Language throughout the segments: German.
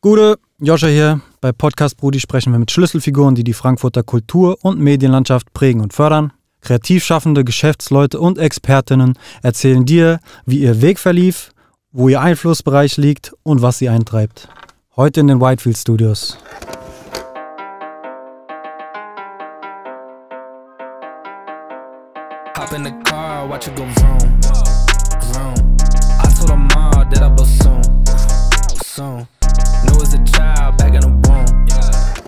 Gute, Joscha hier. Bei Podcast Brudi sprechen wir mit Schlüsselfiguren, die die Frankfurter Kultur- und Medienlandschaft prägen und fördern. Kreativschaffende, Geschäftsleute und Expertinnen erzählen dir, wie ihr Weg verlief, wo ihr Einflussbereich liegt und was sie eintreibt. Heute in den Whitefield Studios. Hop in the car, watch it go vroom, vroom. I told them all that I was soon, soon.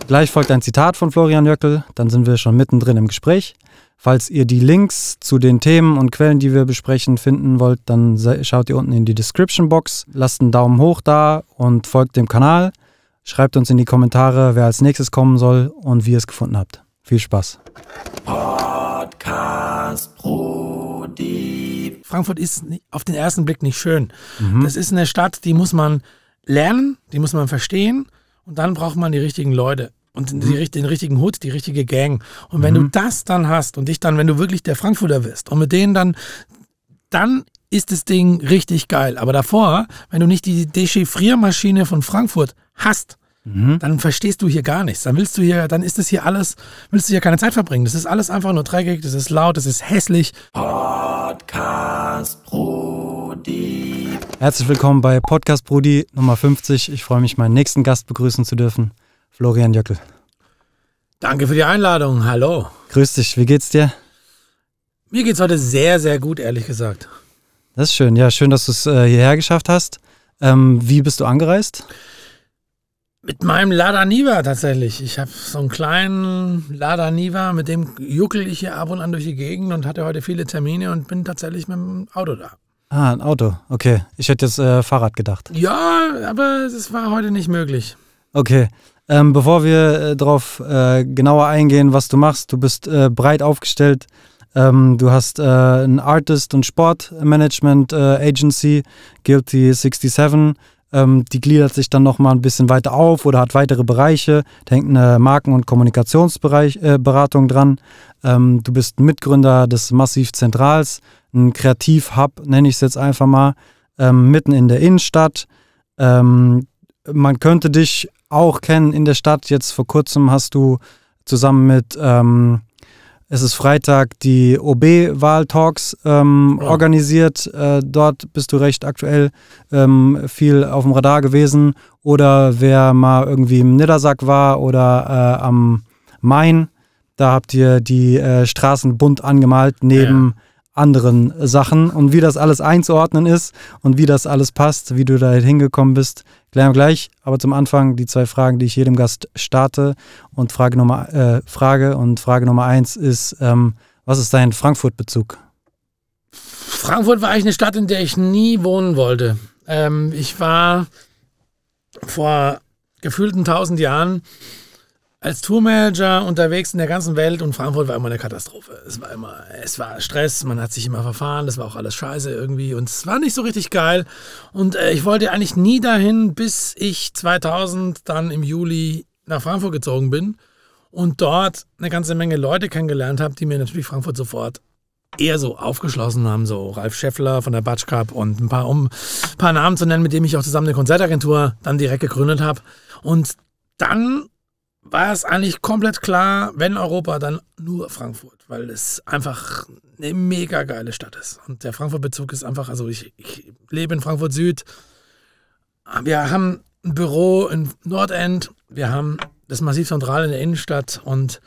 Gleich folgt ein Zitat von Florian Jöckel, dann sind wir schon mittendrin im Gespräch. Falls ihr die Links zu den Themen und Quellen, die wir besprechen, finden wollt, dann schaut ihr unten in die Description Box, lasst einen Daumen hoch da und folgt dem Kanal. Schreibt uns in die Kommentare, wer als nächstes kommen soll und wie ihr es gefunden habt. Viel Spaß. Podcast Brody. Frankfurt ist auf den ersten Blick nicht schön. Mhm. Das ist eine Stadt, die muss man lernen, die muss man verstehen und dann braucht man die richtigen Leute und mhm. die, den richtigen Hut, die richtige Gang. Und wenn mhm. du das dann hast und dich dann, wenn du wirklich der Frankfurter bist und mit denen dann, dann ist das Ding richtig geil. Aber davor, wenn du nicht die Dechiffriermaschine von Frankfurt hast, mhm. dann verstehst du hier gar nichts. Dann willst du hier, dann ist das hier alles, willst du hier keine Zeit verbringen. Das ist alles einfach nur dreckig, das ist laut, das ist hässlich. Podcast Brody. Herzlich willkommen bei Podcast Brody Nummer 50. Ich freue mich, meinen nächsten Gast begrüßen zu dürfen, Florian Jöckel. Danke für die Einladung. Hallo. Grüß dich. Wie geht's dir? Mir geht's heute sehr, sehr gut, ehrlich gesagt. Das ist schön. Ja, schön, dass du es äh, hierher geschafft hast. Ähm, wie bist du angereist? Mit meinem Lada Niva tatsächlich. Ich habe so einen kleinen Lada Niva, mit dem juckel ich hier ab und an durch die Gegend und hatte heute viele Termine und bin tatsächlich mit dem Auto da. Ah, ein Auto. Okay. Ich hätte jetzt äh, Fahrrad gedacht. Ja, aber es war heute nicht möglich. Okay. Ähm, bevor wir äh, darauf äh, genauer eingehen, was du machst, du bist äh, breit aufgestellt. Ähm, du hast äh, ein Artist- und Sportmanagement-Agency, äh, Guilty 67 ähm, die gliedert sich dann nochmal ein bisschen weiter auf oder hat weitere Bereiche. Da hängt eine Marken- und Kommunikationsberatung äh, dran. Ähm, du bist Mitgründer des Massiv Zentrals, ein Kreativ-Hub, nenne ich es jetzt einfach mal, ähm, mitten in der Innenstadt. Ähm, man könnte dich auch kennen in der Stadt. Jetzt vor kurzem hast du zusammen mit ähm, es ist Freitag die OB-Wahl-Talks ähm, ja. organisiert. Äh, dort bist du recht aktuell ähm, viel auf dem Radar gewesen. Oder wer mal irgendwie im Niddersack war oder äh, am Main, da habt ihr die äh, Straßen bunt angemalt neben ja anderen Sachen und wie das alles einzuordnen ist und wie das alles passt, wie du da halt hingekommen bist, klären wir gleich. Aber zum Anfang die zwei Fragen, die ich jedem Gast starte und Frage Nummer äh, Frage und Frage Nummer eins ist, ähm, was ist dein Frankfurt-Bezug? Frankfurt war eigentlich eine Stadt, in der ich nie wohnen wollte. Ähm, ich war vor gefühlten tausend Jahren als Tourmanager unterwegs in der ganzen Welt und Frankfurt war immer eine Katastrophe. Es war immer, es war Stress, man hat sich immer verfahren, das war auch alles scheiße irgendwie und es war nicht so richtig geil. Und äh, ich wollte eigentlich nie dahin, bis ich 2000 dann im Juli nach Frankfurt gezogen bin und dort eine ganze Menge Leute kennengelernt habe, die mir natürlich Frankfurt sofort eher so aufgeschlossen haben, so Ralf Scheffler von der Batsch Cup und ein paar, um ein paar Namen zu nennen, mit dem ich auch zusammen eine Konzertagentur dann direkt gegründet habe. Und dann war es eigentlich komplett klar, wenn Europa, dann nur Frankfurt, weil es einfach eine mega geile Stadt ist. Und der Frankfurt-Bezug ist einfach, also ich, ich lebe in Frankfurt Süd. Wir haben ein Büro in Nordend, wir haben das Massiv Central in der Innenstadt und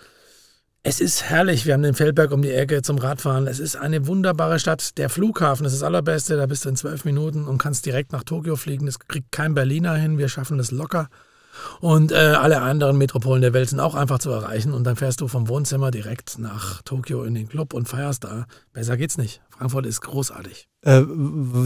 es ist herrlich. Wir haben den Feldberg um die Ecke zum Radfahren. Es ist eine wunderbare Stadt. Der Flughafen ist das Allerbeste. Da bist du in zwölf Minuten und kannst direkt nach Tokio fliegen. Das kriegt kein Berliner hin. Wir schaffen das locker. Und äh, alle anderen Metropolen der Welt sind auch einfach zu erreichen. Und dann fährst du vom Wohnzimmer direkt nach Tokio in den Club und feierst da. Besser geht's nicht. Frankfurt ist großartig. Äh,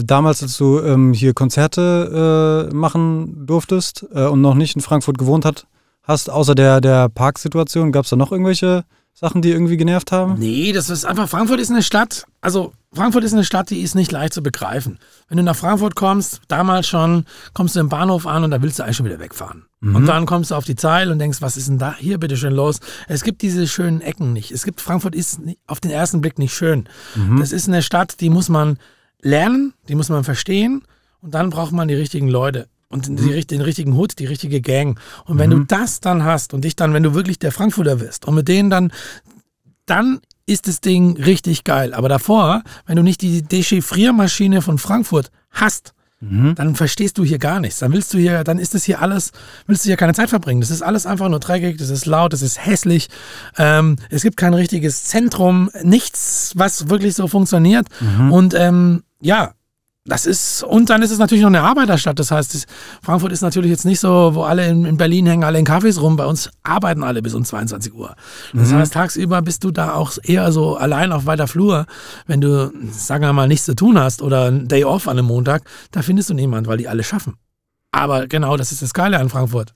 damals, als du ähm, hier Konzerte äh, machen durftest äh, und noch nicht in Frankfurt gewohnt hat, hast, außer der, der Parksituation, gab es da noch irgendwelche Sachen, die irgendwie genervt haben? Nee, das ist einfach, Frankfurt ist eine Stadt, also Frankfurt ist eine Stadt, die ist nicht leicht zu begreifen. Wenn du nach Frankfurt kommst, damals schon, kommst du im Bahnhof an und da willst du eigentlich schon wieder wegfahren. Mhm. Und dann kommst du auf die Zeil und denkst, was ist denn da hier bitte schön los? Es gibt diese schönen Ecken nicht. Es gibt, Frankfurt ist auf den ersten Blick nicht schön. Mhm. Das ist eine Stadt, die muss man lernen, die muss man verstehen und dann braucht man die richtigen Leute und mhm. die, den richtigen Hut, die richtige Gang. Und wenn mhm. du das dann hast und dich dann, wenn du wirklich der Frankfurter wirst und mit denen dann, dann ist das Ding richtig geil. Aber davor, wenn du nicht die Dechiffriermaschine von Frankfurt hast, mhm. dann verstehst du hier gar nichts. Dann willst du hier, dann ist das hier alles, willst du hier keine Zeit verbringen. Das ist alles einfach nur dreckig, das ist laut, das ist hässlich. Ähm, es gibt kein richtiges Zentrum, nichts, was wirklich so funktioniert. Mhm. Und ähm, ja, das ist, und dann ist es natürlich noch eine Arbeiterstadt. Das heißt, Frankfurt ist natürlich jetzt nicht so, wo alle in, in Berlin hängen, alle in Cafés rum. Bei uns arbeiten alle bis um 22 Uhr. Das mhm. heißt, tagsüber bist du da auch eher so allein auf weiter Flur. Wenn du, sagen wir mal, nichts zu tun hast oder einen Day off an einem Montag, da findest du niemand, weil die alle schaffen. Aber genau, das ist das Geile an Frankfurt.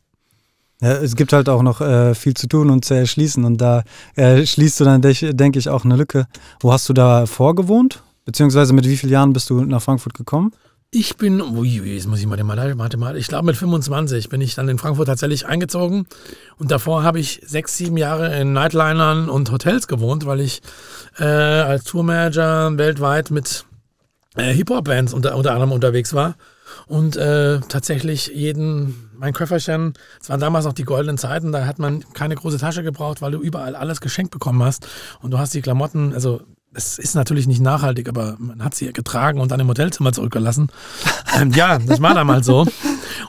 Ja, es gibt halt auch noch äh, viel zu tun und zu erschließen. Und da erschließt äh, du dann, denke ich, auch eine Lücke. Wo hast du da vorgewohnt? Beziehungsweise mit wie vielen Jahren bist du nach Frankfurt gekommen? Ich bin, uiui, jetzt muss ich mal den Mathematik, ich glaube mit 25 bin ich dann in Frankfurt tatsächlich eingezogen und davor habe ich sechs, sieben Jahre in Nightlinern und Hotels gewohnt, weil ich äh, als Tourmanager weltweit mit äh, Hip-Hop-Bands unter, unter anderem unterwegs war und äh, tatsächlich jeden, mein Köfferchen, es waren damals noch die goldenen Zeiten, da hat man keine große Tasche gebraucht, weil du überall alles geschenkt bekommen hast und du hast die Klamotten, also das ist natürlich nicht nachhaltig, aber man hat sie getragen und dann im Hotelzimmer zurückgelassen. ähm, ja, das war damals so.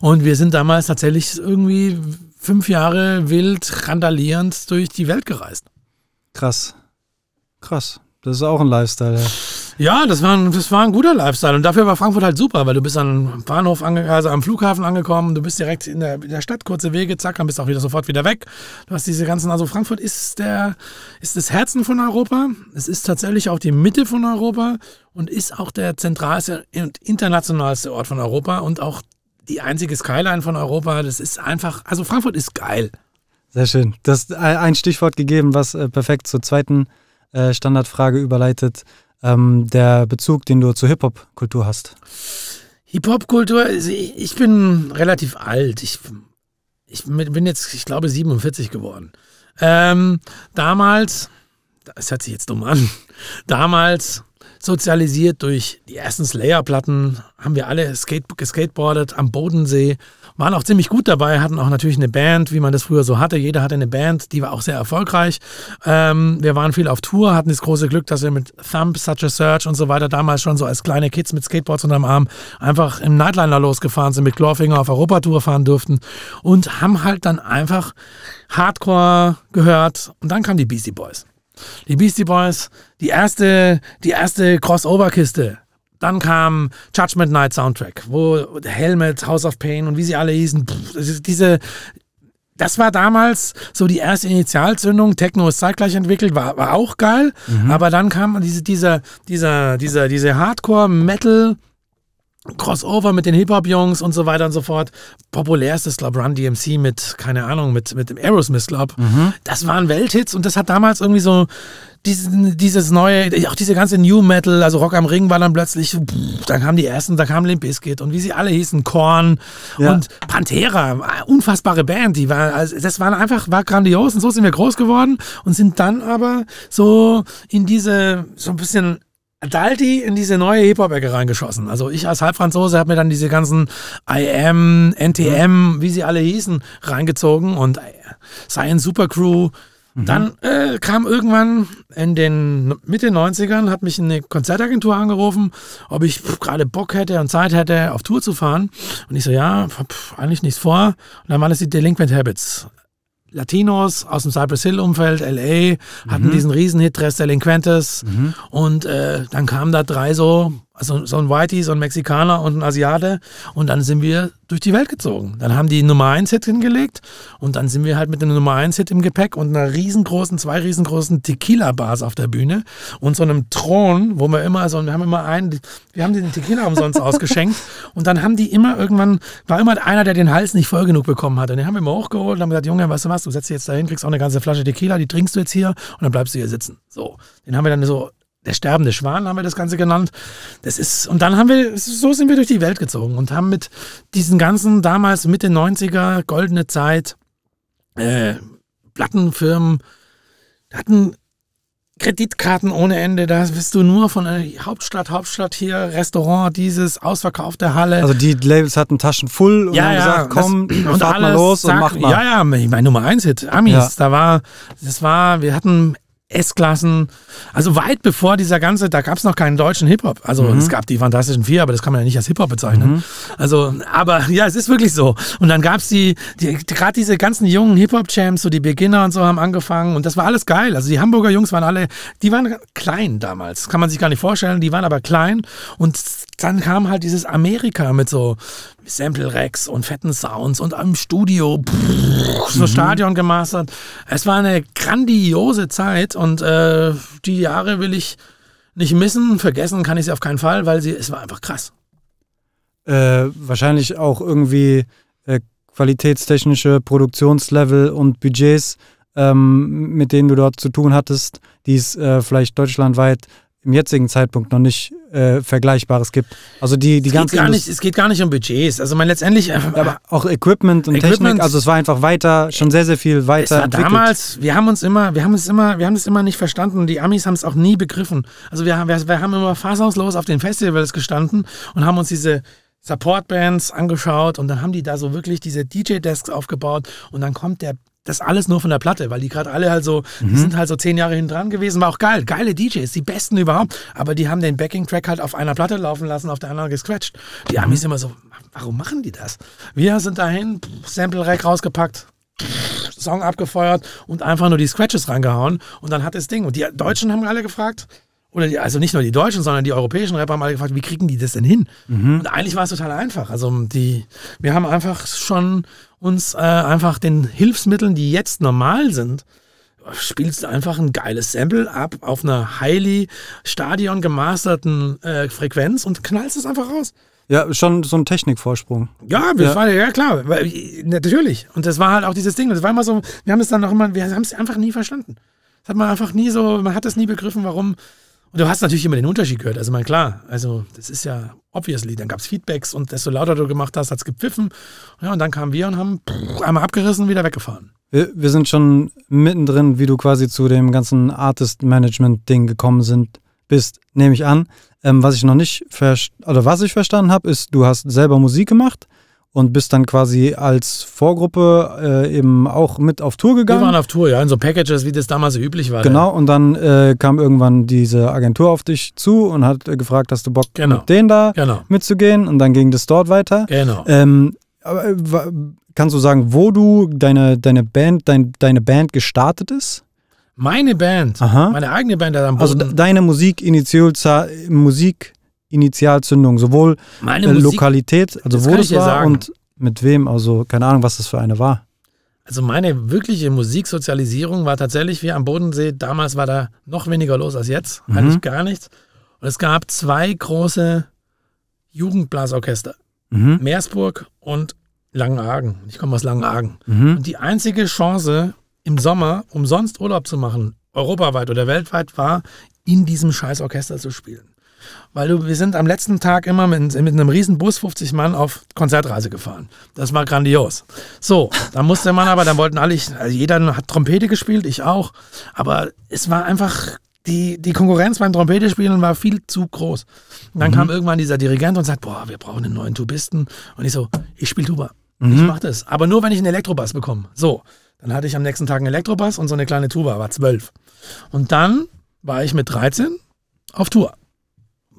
Und wir sind damals tatsächlich irgendwie fünf Jahre wild randalierend durch die Welt gereist. Krass. Krass. Das ist auch ein Lifestyle. Ja, das war, ein, das war ein guter Lifestyle. Und dafür war Frankfurt halt super, weil du bist am Bahnhof, ange, also am Flughafen angekommen, du bist direkt in der, in der, Stadt, kurze Wege, zack, dann bist du auch wieder sofort wieder weg. Du hast diese ganzen, also Frankfurt ist, der, ist das Herzen von Europa. Es ist tatsächlich auch die Mitte von Europa und ist auch der zentralste und internationalste Ort von Europa und auch die einzige Skyline von Europa. Das ist einfach, also Frankfurt ist geil. Sehr schön. Das ist äh, ein Stichwort gegeben, was äh, perfekt zur zweiten äh, Standardfrage überleitet ähm, der Bezug, den du zur Hip-Hop-Kultur hast? Hip-Hop-Kultur, ich bin relativ alt. Ich, ich bin jetzt, ich glaube, 47 geworden. Ähm, damals, das hört sich jetzt dumm an, damals sozialisiert durch die ersten Slayer-Platten, haben wir alle Skate, geskateboardet am Bodensee, waren auch ziemlich gut dabei, hatten auch natürlich eine Band, wie man das früher so hatte. Jeder hatte eine Band, die war auch sehr erfolgreich. Ähm, wir waren viel auf Tour, hatten das große Glück, dass wir mit Thump, Such a Search und so weiter damals schon so als kleine Kids mit Skateboards unterm Arm einfach im Nightliner losgefahren sind, mit Clawfinger auf Europatour fahren durften und haben halt dann einfach Hardcore gehört. Und dann kamen die Beastie Boys. Die Beastie Boys, die erste, die erste Crossover-Kiste dann kam Judgment Night Soundtrack, wo Helmet, House of Pain und wie sie alle hießen, pff, diese das war damals so die erste Initialzündung. Techno ist zeitgleich entwickelt, war, war auch geil. Mhm. Aber dann kam diese, dieser, dieser, dieser, diese Hardcore-Metal. Crossover mit den Hip-Hop-Jungs und so weiter und so fort. Populär ist das, glaube Run DMC mit, keine Ahnung, mit, mit dem Aerosmith, glaube mhm. Das waren Welthits und das hat damals irgendwie so diesen, dieses neue, auch diese ganze New Metal, also Rock am Ring war dann plötzlich, pff, dann kamen die ersten, dann kam Limp Bizkit und wie sie alle hießen, Korn ja. und Pantera, unfassbare Band, die war, also das war einfach, war grandios und so sind wir groß geworden und sind dann aber so in diese, so ein bisschen Adalti in diese neue Hip-Hop-Ecke reingeschossen. Also ich als Halbfranzose habe mir dann diese ganzen IM, NTM, mhm. wie sie alle hießen, reingezogen und äh, Science Supercrew, Mhm. Dann äh, kam irgendwann in den Mitte 90ern, hat mich eine Konzertagentur angerufen, ob ich gerade Bock hätte und Zeit hätte, auf Tour zu fahren. Und ich so, ja, hab eigentlich nichts vor. Und dann waren es die Delinquent Habits. Latinos aus dem Cypress Hill Umfeld, LA, hatten mhm. diesen Riesenhit Tres Delinquentes. Mhm. Und äh, dann kamen da drei so also so ein Whitey, so ein Mexikaner und ein Asiate. Und dann sind wir durch die Welt gezogen. Dann haben die Nummer 1-Hit hingelegt und dann sind wir halt mit einem Nummer 1-Hit im Gepäck und einer riesengroßen, zwei riesengroßen Tequila-Bars auf der Bühne und so einem Thron, wo wir immer, so, also wir haben immer einen, wir haben den Tequila umsonst ausgeschenkt und dann haben die immer irgendwann, war immer einer, der den Hals nicht voll genug bekommen hat. Und den haben wir immer hochgeholt und haben gesagt, Junge, weißt du was, du setzt dich jetzt dahin, kriegst auch eine ganze Flasche Tequila, die trinkst du jetzt hier und dann bleibst du hier sitzen. So, den haben wir dann so der sterbende Schwan haben wir das Ganze genannt. Das ist, und dann haben wir, so sind wir durch die Welt gezogen und haben mit diesen ganzen damals Mitte 90er, goldene Zeit, äh, Plattenfirmen, hatten Kreditkarten ohne Ende, da bist du nur von der äh, Hauptstadt, Hauptstadt hier, Restaurant, dieses, ausverkaufte Halle. Also die Labels hatten Taschen voll und ja, haben ja, gesagt, komm, das, und fahrt alles, mal los sag, und mach mal. Ja, ja, ich meine Nummer 1 Hit, Amis, ja. da war, das war, wir hatten S-Klassen. Also weit bevor dieser ganze, da gab es noch keinen deutschen Hip-Hop. Also mhm. es gab die Fantastischen Vier, aber das kann man ja nicht als Hip-Hop bezeichnen. Mhm. Also, aber ja, es ist wirklich so. Und dann gab es die, die gerade diese ganzen jungen Hip-Hop-Champs, so die Beginner und so haben angefangen und das war alles geil. Also die Hamburger Jungs waren alle, die waren klein damals. kann man sich gar nicht vorstellen. Die waren aber klein und dann kam halt dieses Amerika mit so Sample Racks und fetten Sounds und am Studio pff, so mhm. Stadion gemastert. Es war eine grandiose Zeit und äh, die Jahre will ich nicht missen. Vergessen kann ich sie auf keinen Fall, weil sie es war einfach krass. Äh, wahrscheinlich auch irgendwie äh, qualitätstechnische Produktionslevel und Budgets, ähm, mit denen du dort zu tun hattest, die es äh, vielleicht deutschlandweit im jetzigen Zeitpunkt noch nicht äh, Vergleichbares gibt. Also die, die es ganze. Geht nicht, es geht gar nicht um Budgets. Also man letztendlich. Äh, aber auch Equipment und Equipment, Technik. Also es war einfach weiter, schon sehr, sehr viel weiter. Es war damals, wir haben uns immer, wir haben es immer, wir haben es immer nicht verstanden und die Amis haben es auch nie begriffen. Also wir wir, wir haben immer fassungslos auf den Festivals gestanden und haben uns diese Support-Bands angeschaut und dann haben die da so wirklich diese DJ-Desks aufgebaut und dann kommt der das alles nur von der Platte, weil die gerade alle halt so, mhm. die sind halt so zehn Jahre hinten dran gewesen, war auch geil, geile DJs, die besten überhaupt, aber die haben den Backing-Track halt auf einer Platte laufen lassen, auf der anderen gescratcht. Die Amis mhm. immer so, warum machen die das? Wir sind dahin, Sample-Rack rausgepackt, Song abgefeuert und einfach nur die Scratches reingehauen und dann hat das Ding. Und die Deutschen haben alle gefragt, oder die, also nicht nur die Deutschen, sondern die europäischen Rapper haben alle gefragt, wie kriegen die das denn hin? Mhm. Und eigentlich war es total einfach. Also die, wir haben einfach schon uns äh, einfach den Hilfsmitteln, die jetzt normal sind, spielst du einfach ein geiles Sample ab auf einer highly Stadion gemasterten äh, Frequenz und knallst es einfach raus. Ja, schon so ein Technikvorsprung. Ja, ja. War, ja klar, natürlich. Und das war halt auch dieses Ding. Das war immer so, wir haben es dann noch immer, wir haben es einfach nie verstanden. Das hat man einfach nie so, man hat es nie begriffen, warum und du hast natürlich immer den Unterschied gehört. Also, mein klar, also, das ist ja obviously. Dann gab es Feedbacks und desto lauter du gemacht hast, hat es gepfiffen. Ja, und dann kamen wir und haben einmal abgerissen wieder weggefahren. Wir, wir sind schon mittendrin, wie du quasi zu dem ganzen Artist-Management-Ding gekommen sind, bist, nehme ich an. Ähm, was ich noch nicht oder was ich verstanden habe, ist, du hast selber Musik gemacht und bist dann quasi als Vorgruppe äh, eben auch mit auf Tour gegangen. Wir waren auf Tour, ja, in so Packages, wie das damals üblich war. Genau, ja. und dann äh, kam irgendwann diese Agentur auf dich zu und hat äh, gefragt, hast du Bock, genau. mit denen da genau. mitzugehen? Und dann ging das dort weiter. Genau. Ähm, aber, äh, kannst du sagen, wo du deine, deine Band, dein, deine Band gestartet ist? Meine Band, Aha. meine eigene Band. am also Boden. Also deine Musik, Initialzeit, Musik Initialzündung, sowohl Meine Musik, Lokalität, also wo das war sagen. und mit wem, also keine Ahnung, was das für eine war. Also meine wirkliche Musiksozialisierung war tatsächlich wie am Bodensee. Damals war da noch weniger los als jetzt, mhm. eigentlich gar nichts. Und es gab zwei große Jugendblasorchester, mhm. Meersburg und Langenargen. Ich komme aus Langenargen. Mhm. Und die einzige Chance im Sommer, umsonst Urlaub zu machen, europaweit oder weltweit, war, in diesem scheiß Orchester zu spielen weil du, wir sind am letzten Tag immer mit, mit einem riesen Bus 50 Mann auf Konzertreise gefahren. Das war grandios. So, dann musste man aber, dann wollten alle, ich, also jeder hat Trompete gespielt, ich auch, aber es war einfach die, die Konkurrenz beim Trompetespielen war viel zu groß. Und dann mhm. kam irgendwann dieser Dirigent und sagt, boah, wir brauchen einen neuen Tubisten. Und ich so, ich spiele Tuba. Mhm. Ich mach das. Aber nur, wenn ich einen Elektrobass bekomme. So, dann hatte ich am nächsten Tag einen Elektrobass und so eine kleine Tuba, war zwölf. Und dann war ich mit 13 auf Tour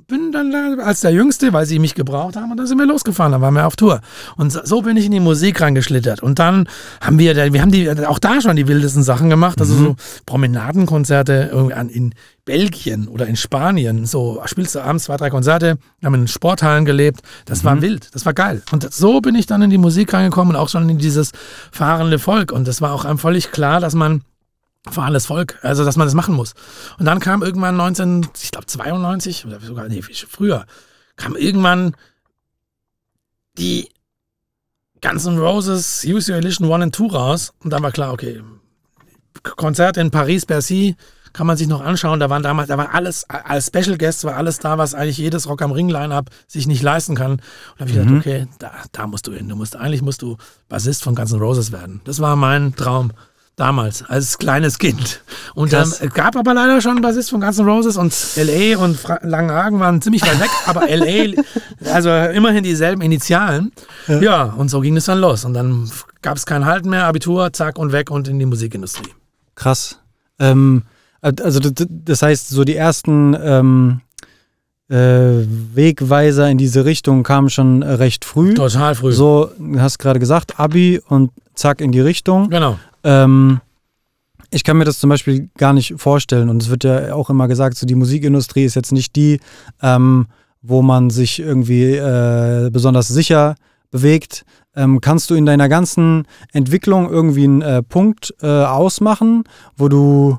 bin dann als der Jüngste, weil sie mich gebraucht haben, und dann sind wir losgefahren, dann waren wir auf Tour. Und so bin ich in die Musik reingeschlittert. Und dann haben wir, wir haben die, auch da schon die wildesten Sachen gemacht, also mhm. so Promenadenkonzerte in Belgien oder in Spanien. So spielst du abends zwei, drei Konzerte, wir haben in Sporthallen gelebt. Das mhm. war wild, das war geil. Und so bin ich dann in die Musik reingekommen und auch schon in dieses fahrende Volk. Und das war auch einem völlig klar, dass man fahrendes Volk, also dass man das machen muss. Und dann kam irgendwann 19, ich glaube 92 oder sogar nee, früher, kam irgendwann die ganzen Roses Use Your Illusion 1 und 2 raus und dann war klar, okay, Konzert in Paris, Bercy, kann man sich noch anschauen. Da waren damals, da war alles, als Special Guest war alles da, was eigentlich jedes Rock am Ring Lineup sich nicht leisten kann. Und da habe ich mhm. gedacht, okay, da, da musst du hin. Du musst, eigentlich musst du Bassist von ganzen Roses werden. Das war mein Traum. Damals, als kleines Kind. Und Krass. dann gab aber leider schon einen Bassist von ganzen Roses und L.A. und Fra Langenhagen waren ziemlich weit weg, aber L.A., also immerhin dieselben Initialen. Ja. ja, und so ging es dann los. Und dann gab es keinen Halt mehr, Abitur, zack und weg und in die Musikindustrie. Krass. Ähm, also das heißt, so die ersten ähm, äh, Wegweiser in diese Richtung kam schon recht früh. Total früh. So, hast gerade gesagt, Abi und zack in die Richtung. Genau. Ähm, ich kann mir das zum Beispiel gar nicht vorstellen. Und es wird ja auch immer gesagt, so die Musikindustrie ist jetzt nicht die, ähm, wo man sich irgendwie äh, besonders sicher bewegt. Ähm, kannst du in deiner ganzen Entwicklung irgendwie einen äh, Punkt äh, ausmachen, wo du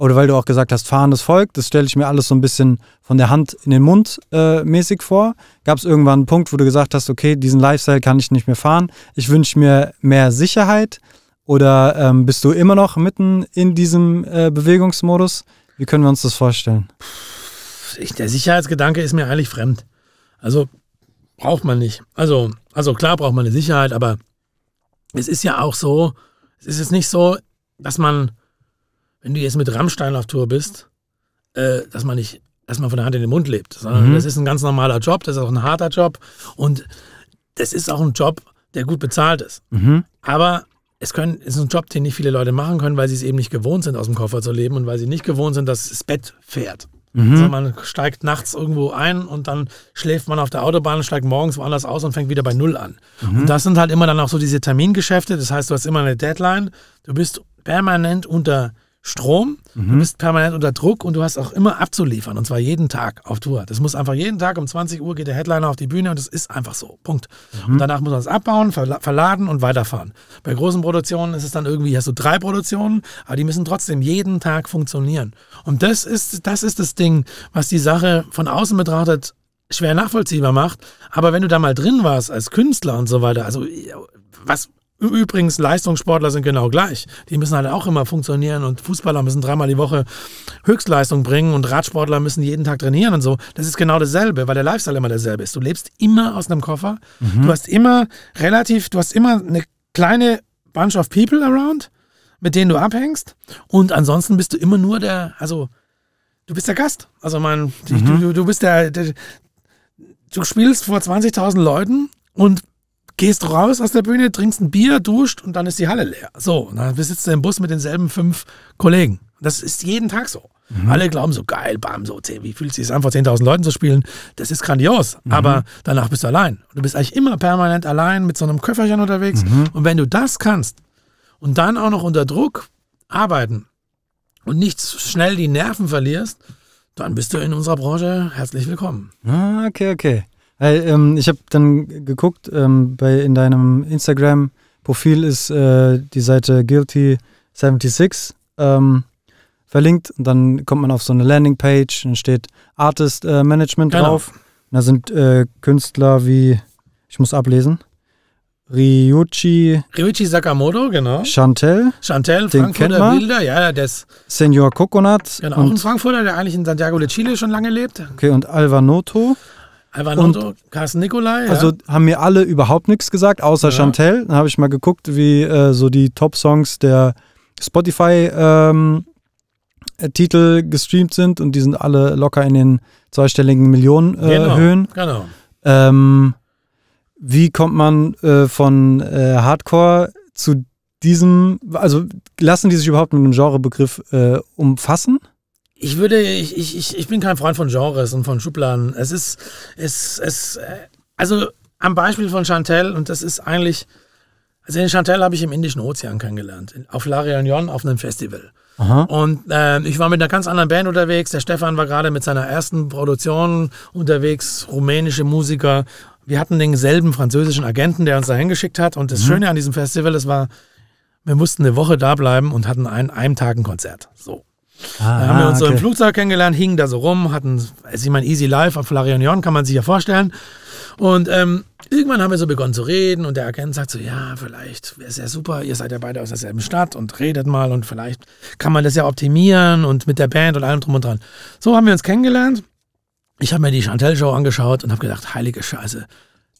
oder weil du auch gesagt hast, fahrendes Volk, das stelle ich mir alles so ein bisschen von der Hand in den Mund äh, mäßig vor. Gab es irgendwann einen Punkt, wo du gesagt hast, okay, diesen Lifestyle kann ich nicht mehr fahren, ich wünsche mir mehr Sicherheit oder ähm, bist du immer noch mitten in diesem äh, Bewegungsmodus? Wie können wir uns das vorstellen? Ich, der Sicherheitsgedanke ist mir eigentlich fremd. Also braucht man nicht. Also, also klar braucht man eine Sicherheit, aber es ist ja auch so, es ist jetzt nicht so, dass man wenn du jetzt mit Rammstein auf Tour bist, äh, dass man nicht erstmal von der Hand in den Mund lebt, sondern mhm. das ist ein ganz normaler Job, das ist auch ein harter Job und das ist auch ein Job, der gut bezahlt ist. Mhm. Aber es können, ist ein Job, den nicht viele Leute machen können, weil sie es eben nicht gewohnt sind, aus dem Koffer zu leben und weil sie nicht gewohnt sind, dass das Bett fährt. Mhm. Also man steigt nachts irgendwo ein und dann schläft man auf der Autobahn, steigt morgens woanders aus und fängt wieder bei Null an. Mhm. Und das sind halt immer dann auch so diese Termingeschäfte. Das heißt, du hast immer eine Deadline. Du bist permanent unter Strom, mhm. du bist permanent unter Druck und du hast auch immer abzuliefern und zwar jeden Tag auf Tour. Das muss einfach jeden Tag um 20 Uhr geht der Headliner auf die Bühne und das ist einfach so. Punkt. Mhm. Und danach muss man es abbauen, verladen und weiterfahren. Bei großen Produktionen ist es dann irgendwie, hast du drei Produktionen, aber die müssen trotzdem jeden Tag funktionieren. Und das ist, das ist das Ding, was die Sache von außen betrachtet schwer nachvollziehbar macht. Aber wenn du da mal drin warst als Künstler und so weiter, also was, Übrigens, Leistungssportler sind genau gleich. Die müssen halt auch immer funktionieren und Fußballer müssen dreimal die Woche Höchstleistung bringen und Radsportler müssen jeden Tag trainieren und so. Das ist genau dasselbe, weil der Lifestyle immer derselbe ist. Du lebst immer aus einem Koffer. Mhm. Du hast immer relativ, du hast immer eine kleine Bunch of People around, mit denen du abhängst. Und ansonsten bist du immer nur der, also du bist der Gast. Also mein, mhm. du, du bist der, der, du spielst vor 20.000 Leuten und gehst raus aus der Bühne, trinkst ein Bier, duscht und dann ist die Halle leer. So, dann sitzt du im Bus mit denselben fünf Kollegen. Das ist jeden Tag so. Mhm. Alle glauben so, geil, bam, so, zehn, wie fühlt es sich an, vor 10.000 Leuten zu spielen? Das ist grandios. Mhm. Aber danach bist du allein. Du bist eigentlich immer permanent allein mit so einem Köfferchen unterwegs. Mhm. Und wenn du das kannst und dann auch noch unter Druck arbeiten und nicht schnell die Nerven verlierst, dann bist du in unserer Branche herzlich willkommen. Ah, okay, okay. Hey, ähm, ich habe dann geguckt, ähm, bei, in deinem Instagram-Profil ist äh, die Seite Guilty76 ähm, verlinkt und dann kommt man auf so eine Landingpage, dann steht Artist äh, Management genau. drauf. Und da sind äh, Künstler wie, ich muss ablesen, Ryuchi. Ryuichi Sakamoto, genau. Chantel. Chantel, den Frankfurter Bilder, ja, der ist. Senor Coconut. Genau, und auch ein Frankfurter, der eigentlich in Santiago de Chile schon lange lebt. Okay, und Alvanoto. Alvanonso, und, Carsten Nikolai. Ja. Also haben mir alle überhaupt nichts gesagt, außer ja. Chantel. Dann habe ich mal geguckt, wie äh, so die Top-Songs der Spotify-Titel ähm, äh, gestreamt sind und die sind alle locker in den zweistelligen Millionenhöhen. Äh, genau. genau. Ähm, wie kommt man äh, von äh, Hardcore zu diesem, also lassen die sich überhaupt mit dem Genrebegriff äh, umfassen? ich würde, ich, ich, ich bin kein Freund von Genres und von Schubladen. Es ist, es, es, äh, also am Beispiel von Chantel, und das ist eigentlich, also den Chantel habe ich im Indischen Ozean kennengelernt, auf La Réunion auf einem Festival. Aha. Und äh, ich war mit einer ganz anderen Band unterwegs. Der Stefan war gerade mit seiner ersten Produktion unterwegs, rumänische Musiker. Wir hatten denselben französischen Agenten, der uns da hingeschickt hat. Und das mhm. Schöne an diesem Festival, das war, wir mussten eine Woche da bleiben und hatten einen, einen Tag ein Konzert. So. Ah, da haben wir uns okay. so im Flugzeug kennengelernt, hingen da so rum, hatten, ich meine, easy life auf La Réunion, kann man sich ja vorstellen. Und ähm, irgendwann haben wir so begonnen zu reden und der Agent sagt so, ja, vielleicht wäre es ja super, ihr seid ja beide aus derselben Stadt und redet mal und vielleicht kann man das ja optimieren und mit der Band und allem drum und dran. So haben wir uns kennengelernt. Ich habe mir die Chantel-Show angeschaut und habe gedacht, heilige Scheiße,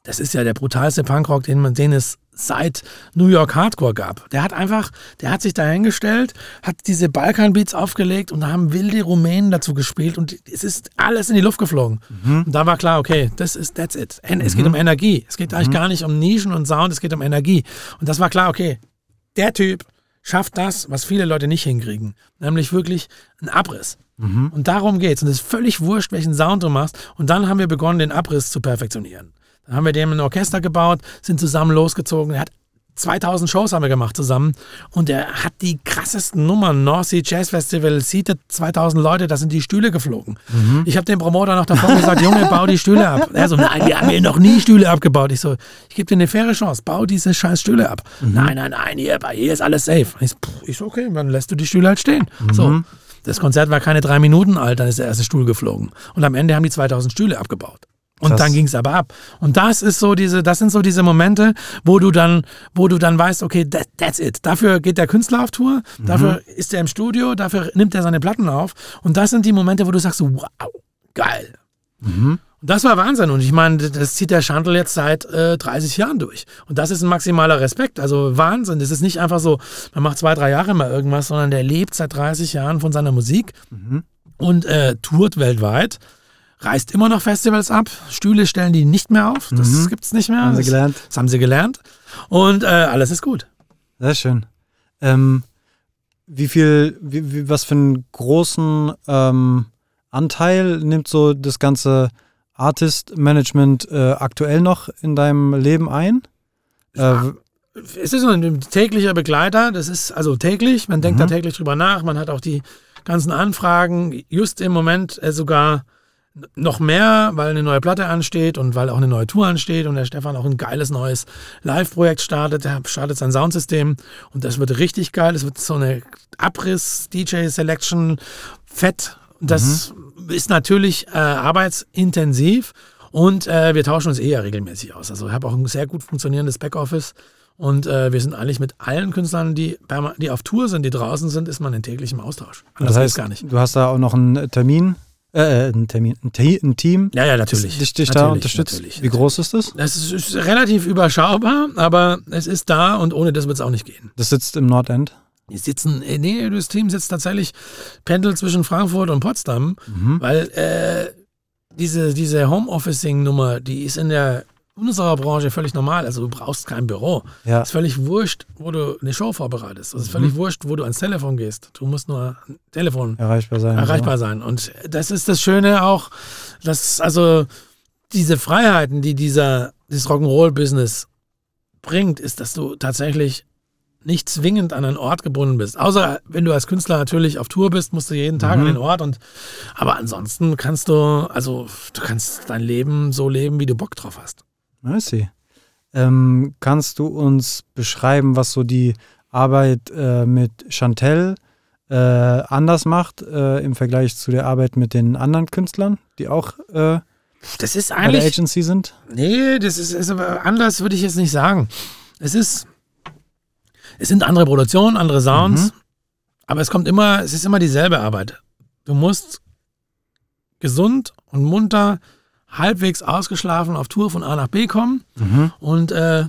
das ist ja der brutalste Punkrock, den man den es seit New York Hardcore gab. Der hat einfach, der hat sich dahingestellt, hat diese Balkan-Beats aufgelegt und da haben wilde Rumänen dazu gespielt und es ist alles in die Luft geflogen. Mhm. Und da war klar, okay, das ist that's it. Es geht mhm. um Energie. Es geht mhm. eigentlich gar nicht um Nischen und Sound, es geht um Energie. Und das war klar, okay, der Typ schafft das, was viele Leute nicht hinkriegen, nämlich wirklich einen Abriss. Mhm. Und darum geht's. Und es ist völlig wurscht, welchen Sound du machst. Und dann haben wir begonnen, den Abriss zu perfektionieren. Dann haben wir dem ein Orchester gebaut, sind zusammen losgezogen. Er hat 2000 Shows haben wir gemacht zusammen und er hat die krassesten Nummern. North Sea Jazz Festival, seated 2000 Leute, da sind die Stühle geflogen. Mhm. Ich habe dem Promoter noch davor gesagt, Junge, bau die Stühle ab. Er so, nein, wir haben hier noch nie Stühle abgebaut. Ich so, ich gebe dir eine faire Chance, bau diese scheiß Stühle ab. Mhm. Nein, nein, nein, hier, hier ist alles safe. Ich so, ich so, okay, dann lässt du die Stühle halt stehen. Mhm. So. Das Konzert war keine drei Minuten alt, dann ist der erste Stuhl geflogen. Und am Ende haben die 2000 Stühle abgebaut. Und Krass. dann ging es aber ab. Und das ist so diese, das sind so diese Momente, wo du dann, wo du dann weißt, okay, that, that's it. Dafür geht der Künstler auf Tour, mhm. dafür ist er im Studio, dafür nimmt er seine Platten auf. Und das sind die Momente, wo du sagst, wow, geil. Mhm. Und das war Wahnsinn. Und ich meine, das zieht der Schandl jetzt seit äh, 30 Jahren durch. Und das ist ein maximaler Respekt. Also Wahnsinn. Das ist nicht einfach so, man macht zwei, drei Jahre mal irgendwas, sondern der lebt seit 30 Jahren von seiner Musik mhm. und äh, tourt weltweit reißt immer noch Festivals ab. Stühle stellen die nicht mehr auf. Das mhm. es nicht mehr. Haben sie gelernt. Das, das haben sie gelernt. Und äh, alles ist gut. Sehr schön. Ähm, wie viel, wie, wie, was für einen großen ähm, Anteil nimmt so das ganze Artist-Management äh, aktuell noch in deinem Leben ein? Äh, es ist so ein täglicher Begleiter, das ist also täglich, man denkt mhm. da täglich drüber nach, man hat auch die ganzen Anfragen, just im Moment äh, sogar noch mehr, weil eine neue Platte ansteht und weil auch eine neue Tour ansteht und der Stefan auch ein geiles neues Live-Projekt startet. Er startet sein Soundsystem und das wird richtig geil. Es wird so eine Abriss-DJ-Selection fett. Das mhm. ist natürlich äh, arbeitsintensiv und äh, wir tauschen uns eher regelmäßig aus. Also ich habe auch ein sehr gut funktionierendes Backoffice. Und äh, wir sind eigentlich mit allen Künstlern, die, die auf Tour sind, die draußen sind, ist man in täglichem Austausch. Anders das heißt gar nicht. Du hast da auch noch einen Termin äh, äh, ein, Termin, ein, ein Team. Ja, ja, natürlich. Dich, dich da unterstützt. Natürlich, Wie groß ist das? Das ist, ist, relativ überschaubar, aber es ist da und ohne das wird es auch nicht gehen. Das sitzt im Nordend? Die sitzen, äh, nee, das Team sitzt tatsächlich pendelt zwischen Frankfurt und Potsdam, mhm. weil äh, diese, diese Homeofficing-Nummer, die ist in der unserer Branche völlig normal. Also du brauchst kein Büro. Ja. Ist völlig wurscht, wo du eine Show vorbereitest. Also es ist mhm. völlig wurscht, wo du ans Telefon gehst. Du musst nur ein Telefon erreichbar sein. Erreichbar ja. sein. Und das ist das Schöne auch, dass also diese Freiheiten, die dieser das Rock'n'Roll-Business bringt, ist, dass du tatsächlich nicht zwingend an einen Ort gebunden bist. Außer wenn du als Künstler natürlich auf Tour bist, musst du jeden Tag mhm. an den Ort und aber ansonsten kannst du, also du kannst dein Leben so leben, wie du Bock drauf hast. Mercy. Ähm, kannst du uns beschreiben, was so die Arbeit äh, mit Chantel äh, anders macht äh, im Vergleich zu der Arbeit mit den anderen Künstlern, die auch äh, das ist eigentlich, bei der Agency sind? Nee, das ist, ist aber anders, würde ich jetzt nicht sagen. Es ist, es sind andere Produktionen, andere Sounds, mhm. aber es kommt immer, es ist immer dieselbe Arbeit. Du musst gesund und munter halbwegs ausgeschlafen auf Tour von A nach B kommen mhm. und äh,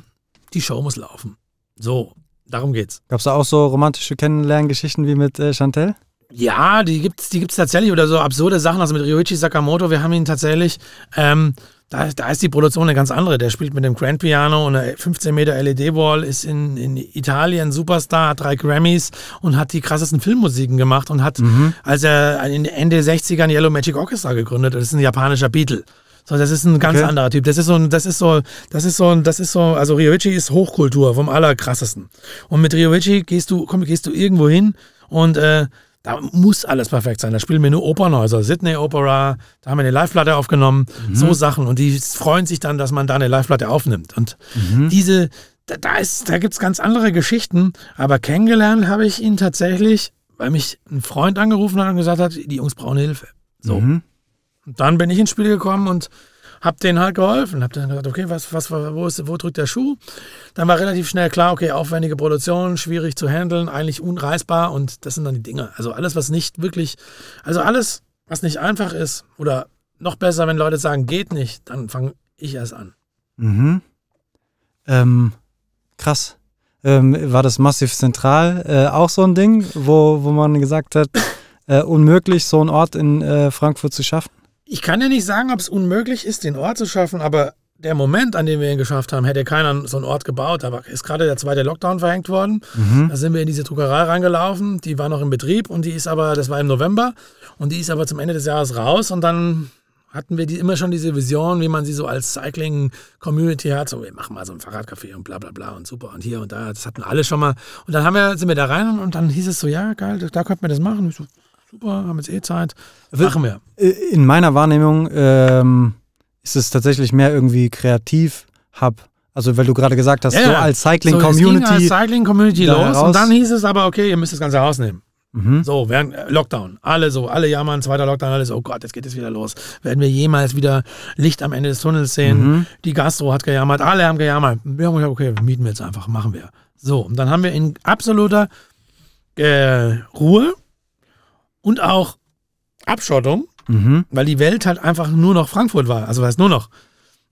die Show muss laufen. So, darum geht's. Gab's da auch so romantische Kennenlerngeschichten wie mit äh, Chantel? Ja, die gibt's, die gibt's tatsächlich oder so absurde Sachen. Also mit Ryoichi Sakamoto, wir haben ihn tatsächlich. Ähm, da, da ist die Produktion eine ganz andere. Der spielt mit dem Grand Piano und einer 15 Meter LED-Wall, ist in, in Italien Superstar, hat drei Grammys und hat die krassesten Filmmusiken gemacht und hat, mhm. als er in Ende 60ern Yellow Magic Orchestra gegründet, das ist ein japanischer Beatle. So, das ist ein ganz okay. anderer Typ. Das ist so ein, das ist so, das ist so das ist so, also Riovici ist Hochkultur vom allerkrassesten. Und mit Riovici gehst du, komm, gehst du irgendwo hin und äh, da muss alles perfekt sein. Da spielen wir nur Opernhäuser, Sydney Opera, da haben wir eine Live-Platte aufgenommen, mhm. so Sachen. Und die freuen sich dann, dass man da eine Live-Platte aufnimmt. Und mhm. diese, da, da, ist, da gibt es ganz andere Geschichten, aber kennengelernt habe ich ihn tatsächlich, weil mich ein Freund angerufen hat und gesagt hat, die Jungs brauchen Hilfe. So. Mhm. Und dann bin ich ins Spiel gekommen und habe denen halt geholfen. Habe dann gesagt, okay, was, was, wo, ist, wo drückt der Schuh? Dann war relativ schnell klar, okay, aufwendige Produktion, schwierig zu handeln, eigentlich unreißbar und das sind dann die Dinge. Also alles, was nicht wirklich, also alles, was nicht einfach ist oder noch besser, wenn Leute sagen, geht nicht, dann fange ich erst an. Mhm. Ähm, krass. Ähm, war das Massiv Zentral äh, auch so ein Ding, wo, wo man gesagt hat, äh, unmöglich, so einen Ort in äh, Frankfurt zu schaffen? Ich kann ja nicht sagen, ob es unmöglich ist, den Ort zu schaffen, aber der Moment, an dem wir ihn geschafft haben, hätte keiner so einen Ort gebaut. Da ist gerade der zweite Lockdown verhängt worden. Mhm. Da sind wir in diese Druckerei reingelaufen. Die war noch in Betrieb und die ist aber, das war im November, und die ist aber zum Ende des Jahres raus und dann hatten wir die immer schon diese Vision, wie man sie so als Cycling-Community hat. So, wir machen mal so ein Fahrradcafé und bla bla bla und super und hier und da. Das hatten alle schon mal. Und dann haben wir, sind wir da rein und, dann hieß es so, ja, geil, da, da könnten wir das machen. Ich so, super, haben jetzt eh Zeit. Machen wir. Äh, in meiner Wahrnehmung ähm, ist es tatsächlich mehr irgendwie kreativ, hab also, weil du gerade gesagt hast, ja, so als Cycling so, Community. So, als Cycling Community los raus. und dann hieß es aber, okay, ihr müsst das ganze rausnehmen. Mhm. So, während äh, Lockdown. Alle so, alle jammern, zweiter Lockdown, alles, oh Gott, jetzt geht es wieder los. Werden wir jemals wieder Licht am Ende des Tunnels sehen? Mhm. Die Gastro hat gejammert, alle haben gejammert. Wir haben gesagt, okay, mieten wir jetzt einfach, machen wir. So, und dann haben wir in absoluter äh, Ruhe und auch Abschottung, mhm. weil die Welt halt einfach nur noch Frankfurt war. Also weiß nur noch.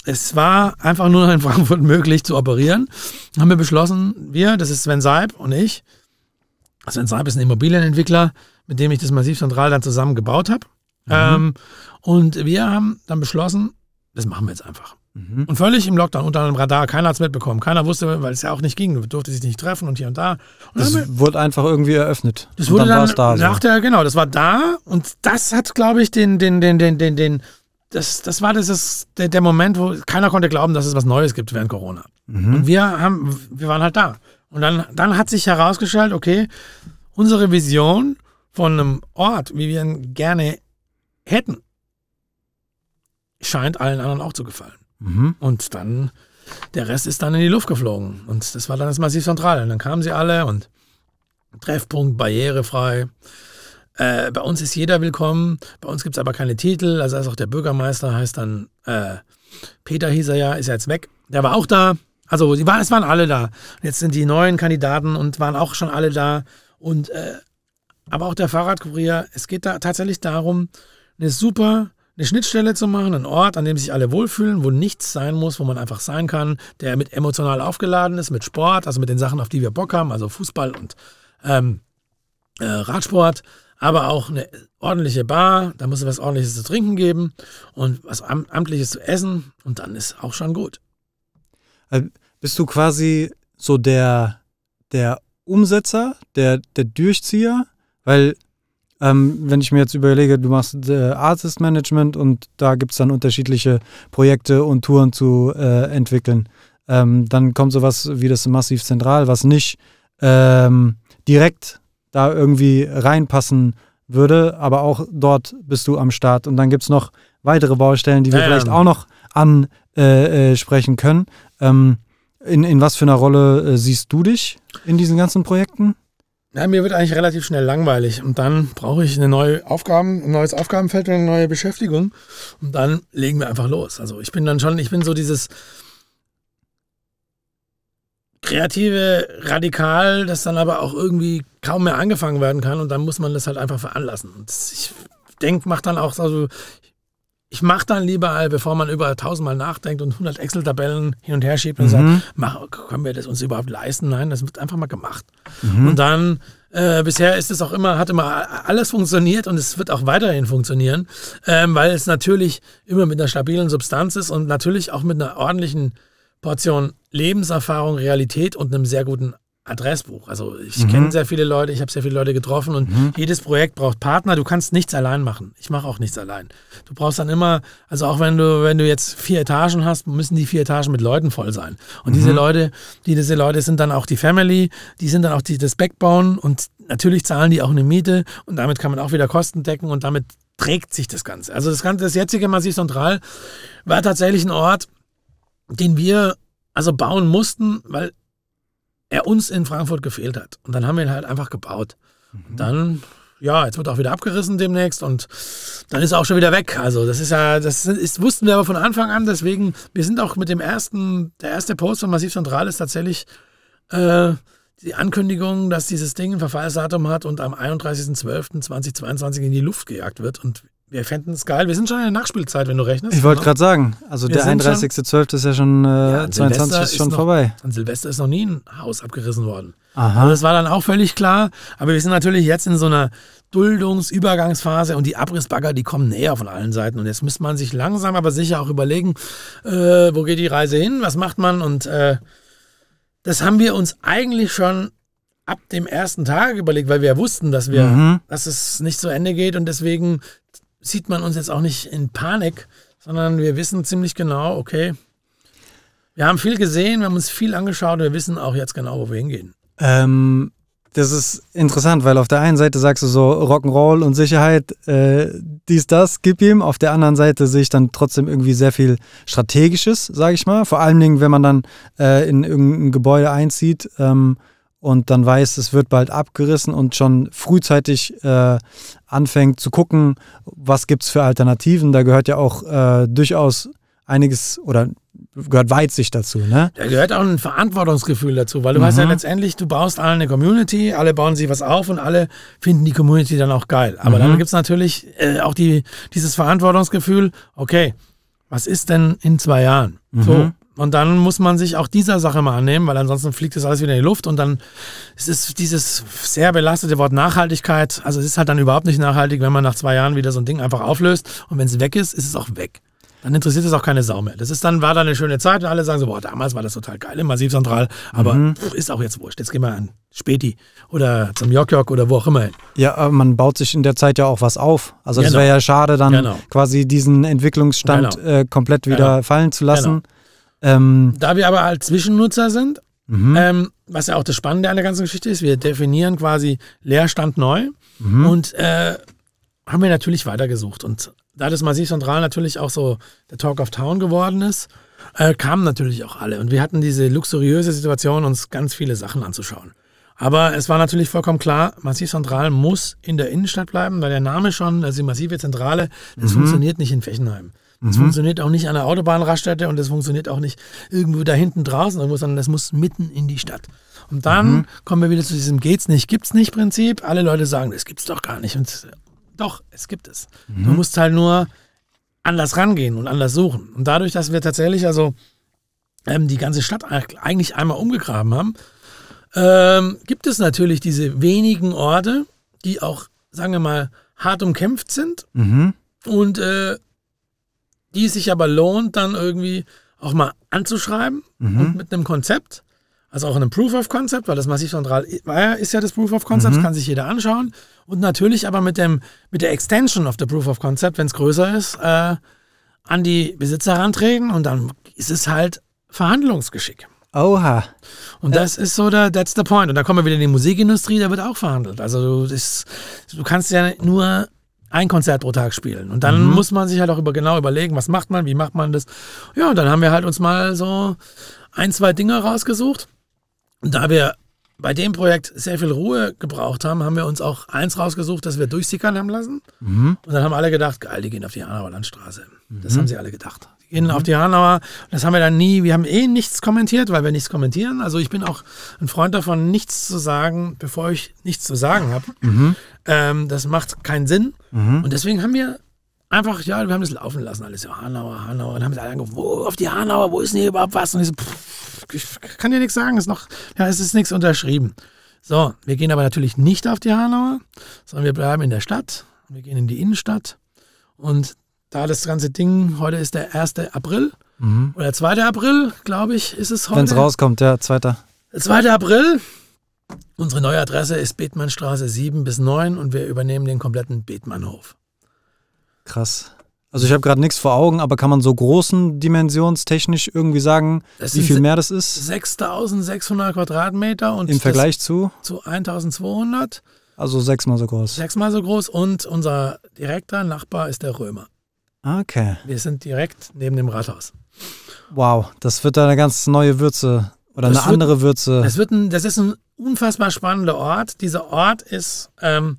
Es war einfach nur noch in Frankfurt möglich zu operieren. Dann haben wir beschlossen, wir, das ist Sven Seib und ich. Sven Seib ist ein Immobilienentwickler, mit dem ich das Massivzentral dann zusammen gebaut habe. Mhm. Ähm, und wir haben dann beschlossen, das machen wir jetzt einfach. Mhm. Und völlig im Lockdown unter einem Radar. Keiner hat es mitbekommen. Keiner wusste, weil es ja auch nicht ging. Du durfte sich nicht treffen und hier und da. Und das wir, wurde einfach irgendwie eröffnet. Das und wurde dann, dann da. Nach so. der, genau, das war da. Und das hat, glaube ich, den, den, den, den, den, den das, das war dieses, der, der Moment, wo keiner konnte glauben, dass es was Neues gibt während Corona. Mhm. Und wir haben, wir waren halt da. Und dann, dann hat sich herausgestellt, okay, unsere Vision von einem Ort, wie wir ihn gerne hätten, scheint allen anderen auch zu gefallen. Mhm. Und dann, der Rest ist dann in die Luft geflogen. Und das war dann das Massiv Central. Und dann kamen sie alle und Treffpunkt, barrierefrei. Äh, bei uns ist jeder willkommen, bei uns gibt es aber keine Titel. Also, also auch der Bürgermeister heißt dann äh, Peter hieß er ja, ist ja jetzt weg. Der war auch da. Also die waren, es waren alle da. Und jetzt sind die neuen Kandidaten und waren auch schon alle da. Und äh, aber auch der Fahrradkurier, es geht da tatsächlich darum, eine super eine Schnittstelle zu machen, einen Ort, an dem sich alle wohlfühlen, wo nichts sein muss, wo man einfach sein kann, der mit emotional aufgeladen ist, mit Sport, also mit den Sachen, auf die wir Bock haben, also Fußball und ähm, äh, Radsport, aber auch eine ordentliche Bar, da muss es was ordentliches zu trinken geben und was Am amtliches zu essen und dann ist auch schon gut. Ähm, bist du quasi so der, der Umsetzer, der, der Durchzieher? Weil ähm, wenn ich mir jetzt überlege, du machst äh, Artist Management und da gibt es dann unterschiedliche Projekte und Touren zu äh, entwickeln. Ähm, dann kommt sowas wie das Massiv Zentral, was nicht ähm, direkt da irgendwie reinpassen würde, aber auch dort bist du am Start. Und dann gibt es noch weitere Baustellen, die wir ja, vielleicht genau. auch noch ansprechen äh, äh, können. Ähm, in, in was für einer Rolle äh, siehst du dich in diesen ganzen Projekten? Ja, mir wird eigentlich relativ schnell langweilig und dann brauche ich eine neue Aufgaben, ein neues Aufgabenfeld und eine neue Beschäftigung und dann legen wir einfach los. Also ich bin dann schon, ich bin so dieses kreative Radikal, das dann aber auch irgendwie kaum mehr angefangen werden kann und dann muss man das halt einfach veranlassen. Und ich denke, macht dann auch, also ich mache dann lieber, bevor man über tausendmal nachdenkt und 100 Excel-Tabellen hin und her schiebt und mhm. sagt, mach, können wir das uns überhaupt leisten? Nein, das wird einfach mal gemacht. Mhm. Und dann äh, bisher ist es auch immer, hat immer alles funktioniert und es wird auch weiterhin funktionieren, ähm, weil es natürlich immer mit einer stabilen Substanz ist und natürlich auch mit einer ordentlichen Portion Lebenserfahrung, Realität und einem sehr guten Adressbuch. Also ich mhm. kenne sehr viele Leute, ich habe sehr viele Leute getroffen und mhm. jedes Projekt braucht Partner. Du kannst nichts allein machen. Ich mache auch nichts allein. Du brauchst dann immer, also auch wenn du, wenn du jetzt vier Etagen hast, müssen die vier Etagen mit Leuten voll sein. Und mhm. diese Leute, die, diese Leute sind dann auch die Family, die sind dann auch die, das Backbone und natürlich zahlen die auch eine Miete und damit kann man auch wieder Kosten decken und damit trägt sich das Ganze. Also das Ganze, das jetzige Massiv Central war tatsächlich ein Ort, den wir also bauen mussten, weil er uns in Frankfurt gefehlt hat. Und dann haben wir ihn halt einfach gebaut. Mhm. Dann, ja, jetzt wird auch wieder abgerissen demnächst und dann ist er auch schon wieder weg. Also das ist ja, das ist, wussten wir aber von Anfang an. Deswegen, wir sind auch mit dem ersten, der erste Post von Massiv Central ist tatsächlich äh, die Ankündigung, dass dieses Ding ein Verfallsdatum hat und am 31.12.2022 in die Luft gejagt wird. Und wir fänden es geil. Wir sind schon in der Nachspielzeit, wenn du rechnest. Ich wollte ne? gerade sagen, also wir der 31.12. ist ja schon, äh, ja, 22 ist schon noch, vorbei. An Silvester ist noch nie ein Haus abgerissen worden. Aha. Also das war dann auch völlig klar. Aber wir sind natürlich jetzt in so einer Duldungsübergangsphase und die Abrissbagger, die kommen näher von allen Seiten. Und jetzt müsste man sich langsam, aber sicher auch überlegen, äh, wo geht die Reise hin, was macht man. Und äh, das haben wir uns eigentlich schon ab dem ersten Tag überlegt, weil wir ja wussten, dass wir, mhm. dass es nicht zu Ende geht und deswegen sieht man uns jetzt auch nicht in Panik, sondern wir wissen ziemlich genau, okay, wir haben viel gesehen, wir haben uns viel angeschaut, wir wissen auch jetzt genau, wo wir hingehen. Ähm, das ist interessant, weil auf der einen Seite sagst du so Rock'n'Roll und Sicherheit, äh, dies, das, gib ihm. Auf der anderen Seite sehe ich dann trotzdem irgendwie sehr viel Strategisches, sage ich mal. Vor allen Dingen, wenn man dann äh, in irgendein Gebäude einzieht. Ähm, und dann weiß, es wird bald abgerissen und schon frühzeitig äh, anfängt zu gucken, was gibt es für Alternativen. Da gehört ja auch äh, durchaus einiges oder gehört Weitsicht dazu, ne? Da gehört auch ein Verantwortungsgefühl dazu, weil du mhm. weißt ja mhm. letztendlich, du baust alle eine Community, alle bauen sich was auf und alle finden die Community dann auch geil. Aber mhm. dann gibt es natürlich äh, auch die, dieses Verantwortungsgefühl, okay, was ist denn in zwei Jahren? Mhm. So, und dann muss man sich auch dieser Sache mal annehmen, weil ansonsten fliegt das alles wieder in die Luft und dann ist es dieses sehr belastete Wort Nachhaltigkeit. Also es ist halt dann überhaupt nicht nachhaltig, wenn man nach zwei Jahren wieder so ein Ding einfach auflöst. Und wenn es weg ist, ist es auch weg. Dann interessiert es auch keine Sau mehr. Das ist dann, war dann eine schöne Zeit und alle sagen so, boah, damals war das total geil im Massivzentral, aber mhm. pff, ist auch jetzt wurscht. Jetzt gehen wir an Späti oder zum Jokjok oder wo auch immer hin. Ja, aber äh, man baut sich in der Zeit ja auch was auf. Also genau. wäre ja schade, dann genau. quasi diesen Entwicklungsstand genau. äh, komplett wieder genau. fallen zu lassen. Genau. Ähm, da wir aber halt Zwischennutzer sind, mhm. ähm, was ja auch das Spannende an der ganzen Geschichte ist, wir definieren quasi Leerstand neu mhm. und äh, haben wir natürlich weitergesucht. Und da das Massiv Central natürlich auch so der Talk of Town geworden ist, äh, kamen natürlich auch alle. Und wir hatten diese luxuriöse Situation, uns ganz viele Sachen anzuschauen. Aber es war natürlich vollkommen klar, Massiv Central muss in der Innenstadt bleiben, weil der Name schon, also die massive Zentrale, das mhm. funktioniert nicht in Fechenheim. Das mhm. funktioniert auch nicht an der Autobahnraststätte und das funktioniert auch nicht irgendwo da hinten draußen sondern das muss mitten in die Stadt. Und dann mhm. kommen wir wieder zu diesem geht's nicht, gibt's nicht Prinzip. Alle Leute sagen, das gibt's doch gar nicht. Und äh, doch, es gibt es. Mhm. Du musst halt nur anders rangehen und anders suchen. Und dadurch, dass wir tatsächlich also ähm, die ganze Stadt eigentlich einmal umgegraben haben, ähm, gibt es natürlich diese wenigen Orte, die auch, sagen wir mal, hart umkämpft sind. Mhm. Und äh, die sich aber lohnt, dann irgendwie auch mal anzuschreiben mhm. und mit einem Konzept, also auch einem Proof of Concept, weil das Massivzentral ist ja das Proof of Concept, mhm. kann sich jeder anschauen. Und natürlich aber mit, dem, mit der Extension of the Proof of Concept, wenn es größer ist, äh, an die Besitzer rantreten und dann ist es halt Verhandlungsgeschick. Oha. Und das äh. ist so der, that's the point. Und da kommen wir wieder in die Musikindustrie, da wird auch verhandelt. Also du, das, du kannst ja nur ein Konzert pro Tag spielen. Und dann mhm. muss man sich halt auch über, genau überlegen, was macht man, wie macht man das. Ja, und dann haben wir halt uns mal so ein, zwei Dinge rausgesucht. Und da wir bei dem Projekt sehr viel Ruhe gebraucht haben, haben wir uns auch eins rausgesucht, das wir durchsickern haben lassen. Mhm. Und dann haben alle gedacht, geil, die gehen auf die Hanauer Landstraße. Mhm. Das haben sie alle gedacht gehen mhm. auf die Hanauer. Das haben wir dann nie, wir haben eh nichts kommentiert, weil wir nichts kommentieren. Also ich bin auch ein Freund davon, nichts zu sagen, bevor ich nichts zu sagen habe. Mhm. Ähm, das macht keinen Sinn. Mhm. Und deswegen haben wir einfach, ja, wir haben das laufen lassen, alles. Ja, Hanauer, Hanauer. Und haben sie alle angerufen, wo, auf die Hanauer, wo ist denn hier überhaupt was? Und ich so, pff, ich kann dir nichts sagen, ist noch, ja, es ist nichts unterschrieben. So, wir gehen aber natürlich nicht auf die Hanauer, sondern wir bleiben in der Stadt. Wir gehen in die Innenstadt. Und da das ganze Ding, heute ist der 1. April mhm. oder 2. April, glaube ich, ist es heute. Wenn es rauskommt, ja, 2. 2. April. Unsere neue Adresse ist Bethmannstraße 7 bis 9 und wir übernehmen den kompletten Bethmannhof. Krass. Also ich habe gerade nichts vor Augen, aber kann man so großen dimensionstechnisch irgendwie sagen, das wie viel mehr das ist? 6600 Quadratmeter und im Vergleich zu zu 1200. Also sechsmal so groß. Sechsmal so groß und unser direkter Nachbar ist der Römer. Okay. Wir sind direkt neben dem Rathaus. Wow, das wird da eine ganz neue Würze oder das eine wird, andere Würze. Das, wird ein, das ist ein unfassbar spannender Ort. Dieser Ort ist, ähm,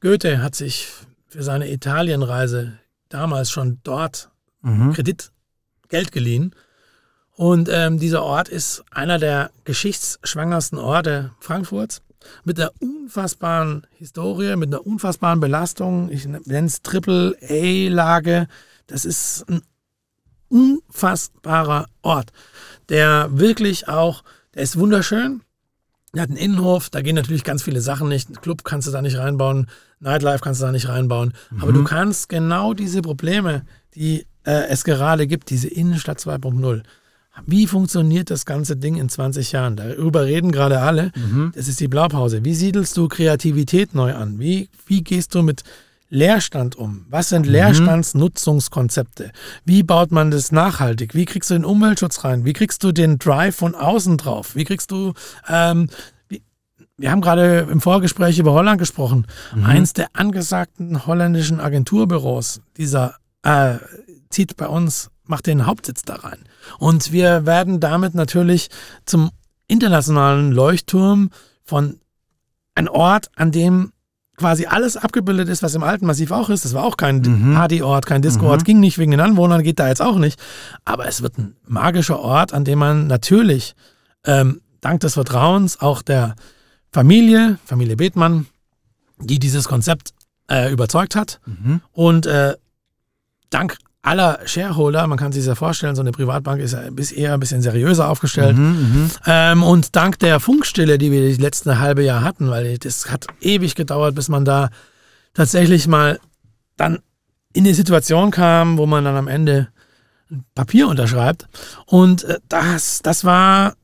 Goethe hat sich für seine Italienreise damals schon dort mhm. Kredit, Geld geliehen. Und ähm, dieser Ort ist einer der geschichtsschwangersten Orte Frankfurts mit einer unfassbaren Historie, mit einer unfassbaren Belastung. Ich nenne es Triple-A-Lage. Das ist ein unfassbarer Ort, der wirklich auch, der ist wunderschön. Der hat einen Innenhof, da gehen natürlich ganz viele Sachen nicht. Ein Club kannst du da nicht reinbauen, Nightlife kannst du da nicht reinbauen. Mhm. Aber du mhm. kannst genau diese Probleme, die äh, es gerade gibt, diese Innenstadt 2.0, wie funktioniert das ganze Ding in 20 Jahren? Darüber reden gerade alle. Mhm. Das ist die Blaupause. Wie siedelst du Kreativität neu an? Wie, wie gehst du mit Leerstand um? Was sind mhm. Leerstandsnutzungskonzepte? Wie baut man das nachhaltig? Wie kriegst du den Umweltschutz rein? Wie kriegst du den Drive von außen drauf? Wie kriegst du ähm, wir haben gerade im Vorgespräch über Holland gesprochen. Mhm. Eins der angesagten holländischen Agenturbüros, dieser äh, zieht bei uns, macht den Hauptsitz da rein. Und wir werden damit natürlich zum internationalen Leuchtturm von einem Ort, an dem quasi alles abgebildet ist, was im alten Massiv auch ist. Das war auch kein mhm. Partyort, kein Discoort, mhm. ging nicht wegen den Anwohnern, geht da jetzt auch nicht. Aber es wird ein magischer Ort, an dem man natürlich ähm, dank des Vertrauens auch der Familie, Familie Bethmann, die dieses Konzept äh, überzeugt hat mhm. und äh, dank aller Shareholder. Man kann sich das ja vorstellen, so eine Privatbank ist eher ein bisschen seriöser aufgestellt. Mhm, mhm, ähm, und dank der Funkstille, die wir das letzte halbe Jahr hatten, weil das hat ewig gedauert, bis man da tatsächlich mal dann in die Situation kam, wo man dann am Ende ein Papier unterschreibt. Und äh, das, das war,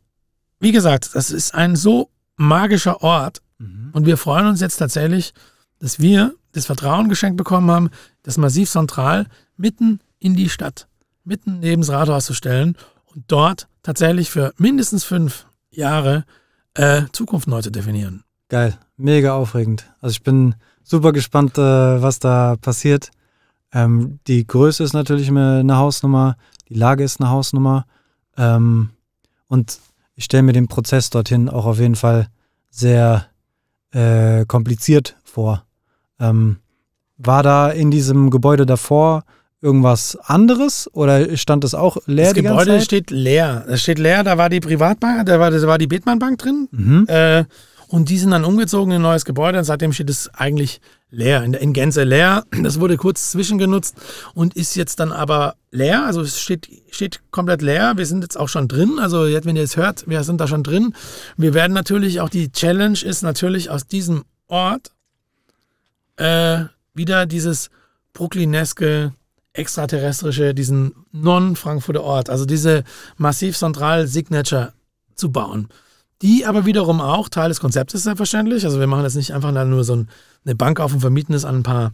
wie gesagt, das ist ein so magischer Ort. Mhm. Und wir freuen uns jetzt tatsächlich, dass wir das Vertrauen geschenkt bekommen haben, das Massiv Central mitten in die Stadt, mitten neben das Rathaus zu stellen und dort tatsächlich für mindestens fünf Jahre äh, Zukunft neu zu definieren. Geil, mega aufregend. Also ich bin super gespannt, äh, was da passiert. Ähm, die Größe ist natürlich eine Hausnummer, die Lage ist eine Hausnummer. Ähm, und ich stelle mir den Prozess dorthin auch auf jeden Fall sehr äh, kompliziert vor. Ähm, war da in diesem Gebäude davor irgendwas anderes oder stand das auch leer? Das Gebäude steht leer. Es steht leer, da war die Privatbank, da war, da war die Bethmann-Bank drin. Mhm. Äh, und die sind dann umgezogen in ein neues Gebäude und seitdem steht es eigentlich leer, in, in Gänze leer. Das wurde kurz zwischengenutzt und ist jetzt dann aber leer. Also es steht, steht komplett leer. Wir sind jetzt auch schon drin. Also jetzt, wenn ihr es hört, wir sind da schon drin. Wir werden natürlich auch die Challenge ist natürlich aus diesem Ort äh, wieder dieses Brooklyneske extraterrestrische, diesen non-Frankfurter Ort, also diese massiv zentral Signature zu bauen. Die aber wiederum auch Teil des Konzeptes ist selbstverständlich. Also wir machen jetzt nicht einfach nur so eine Bank auf und vermieten es an ein paar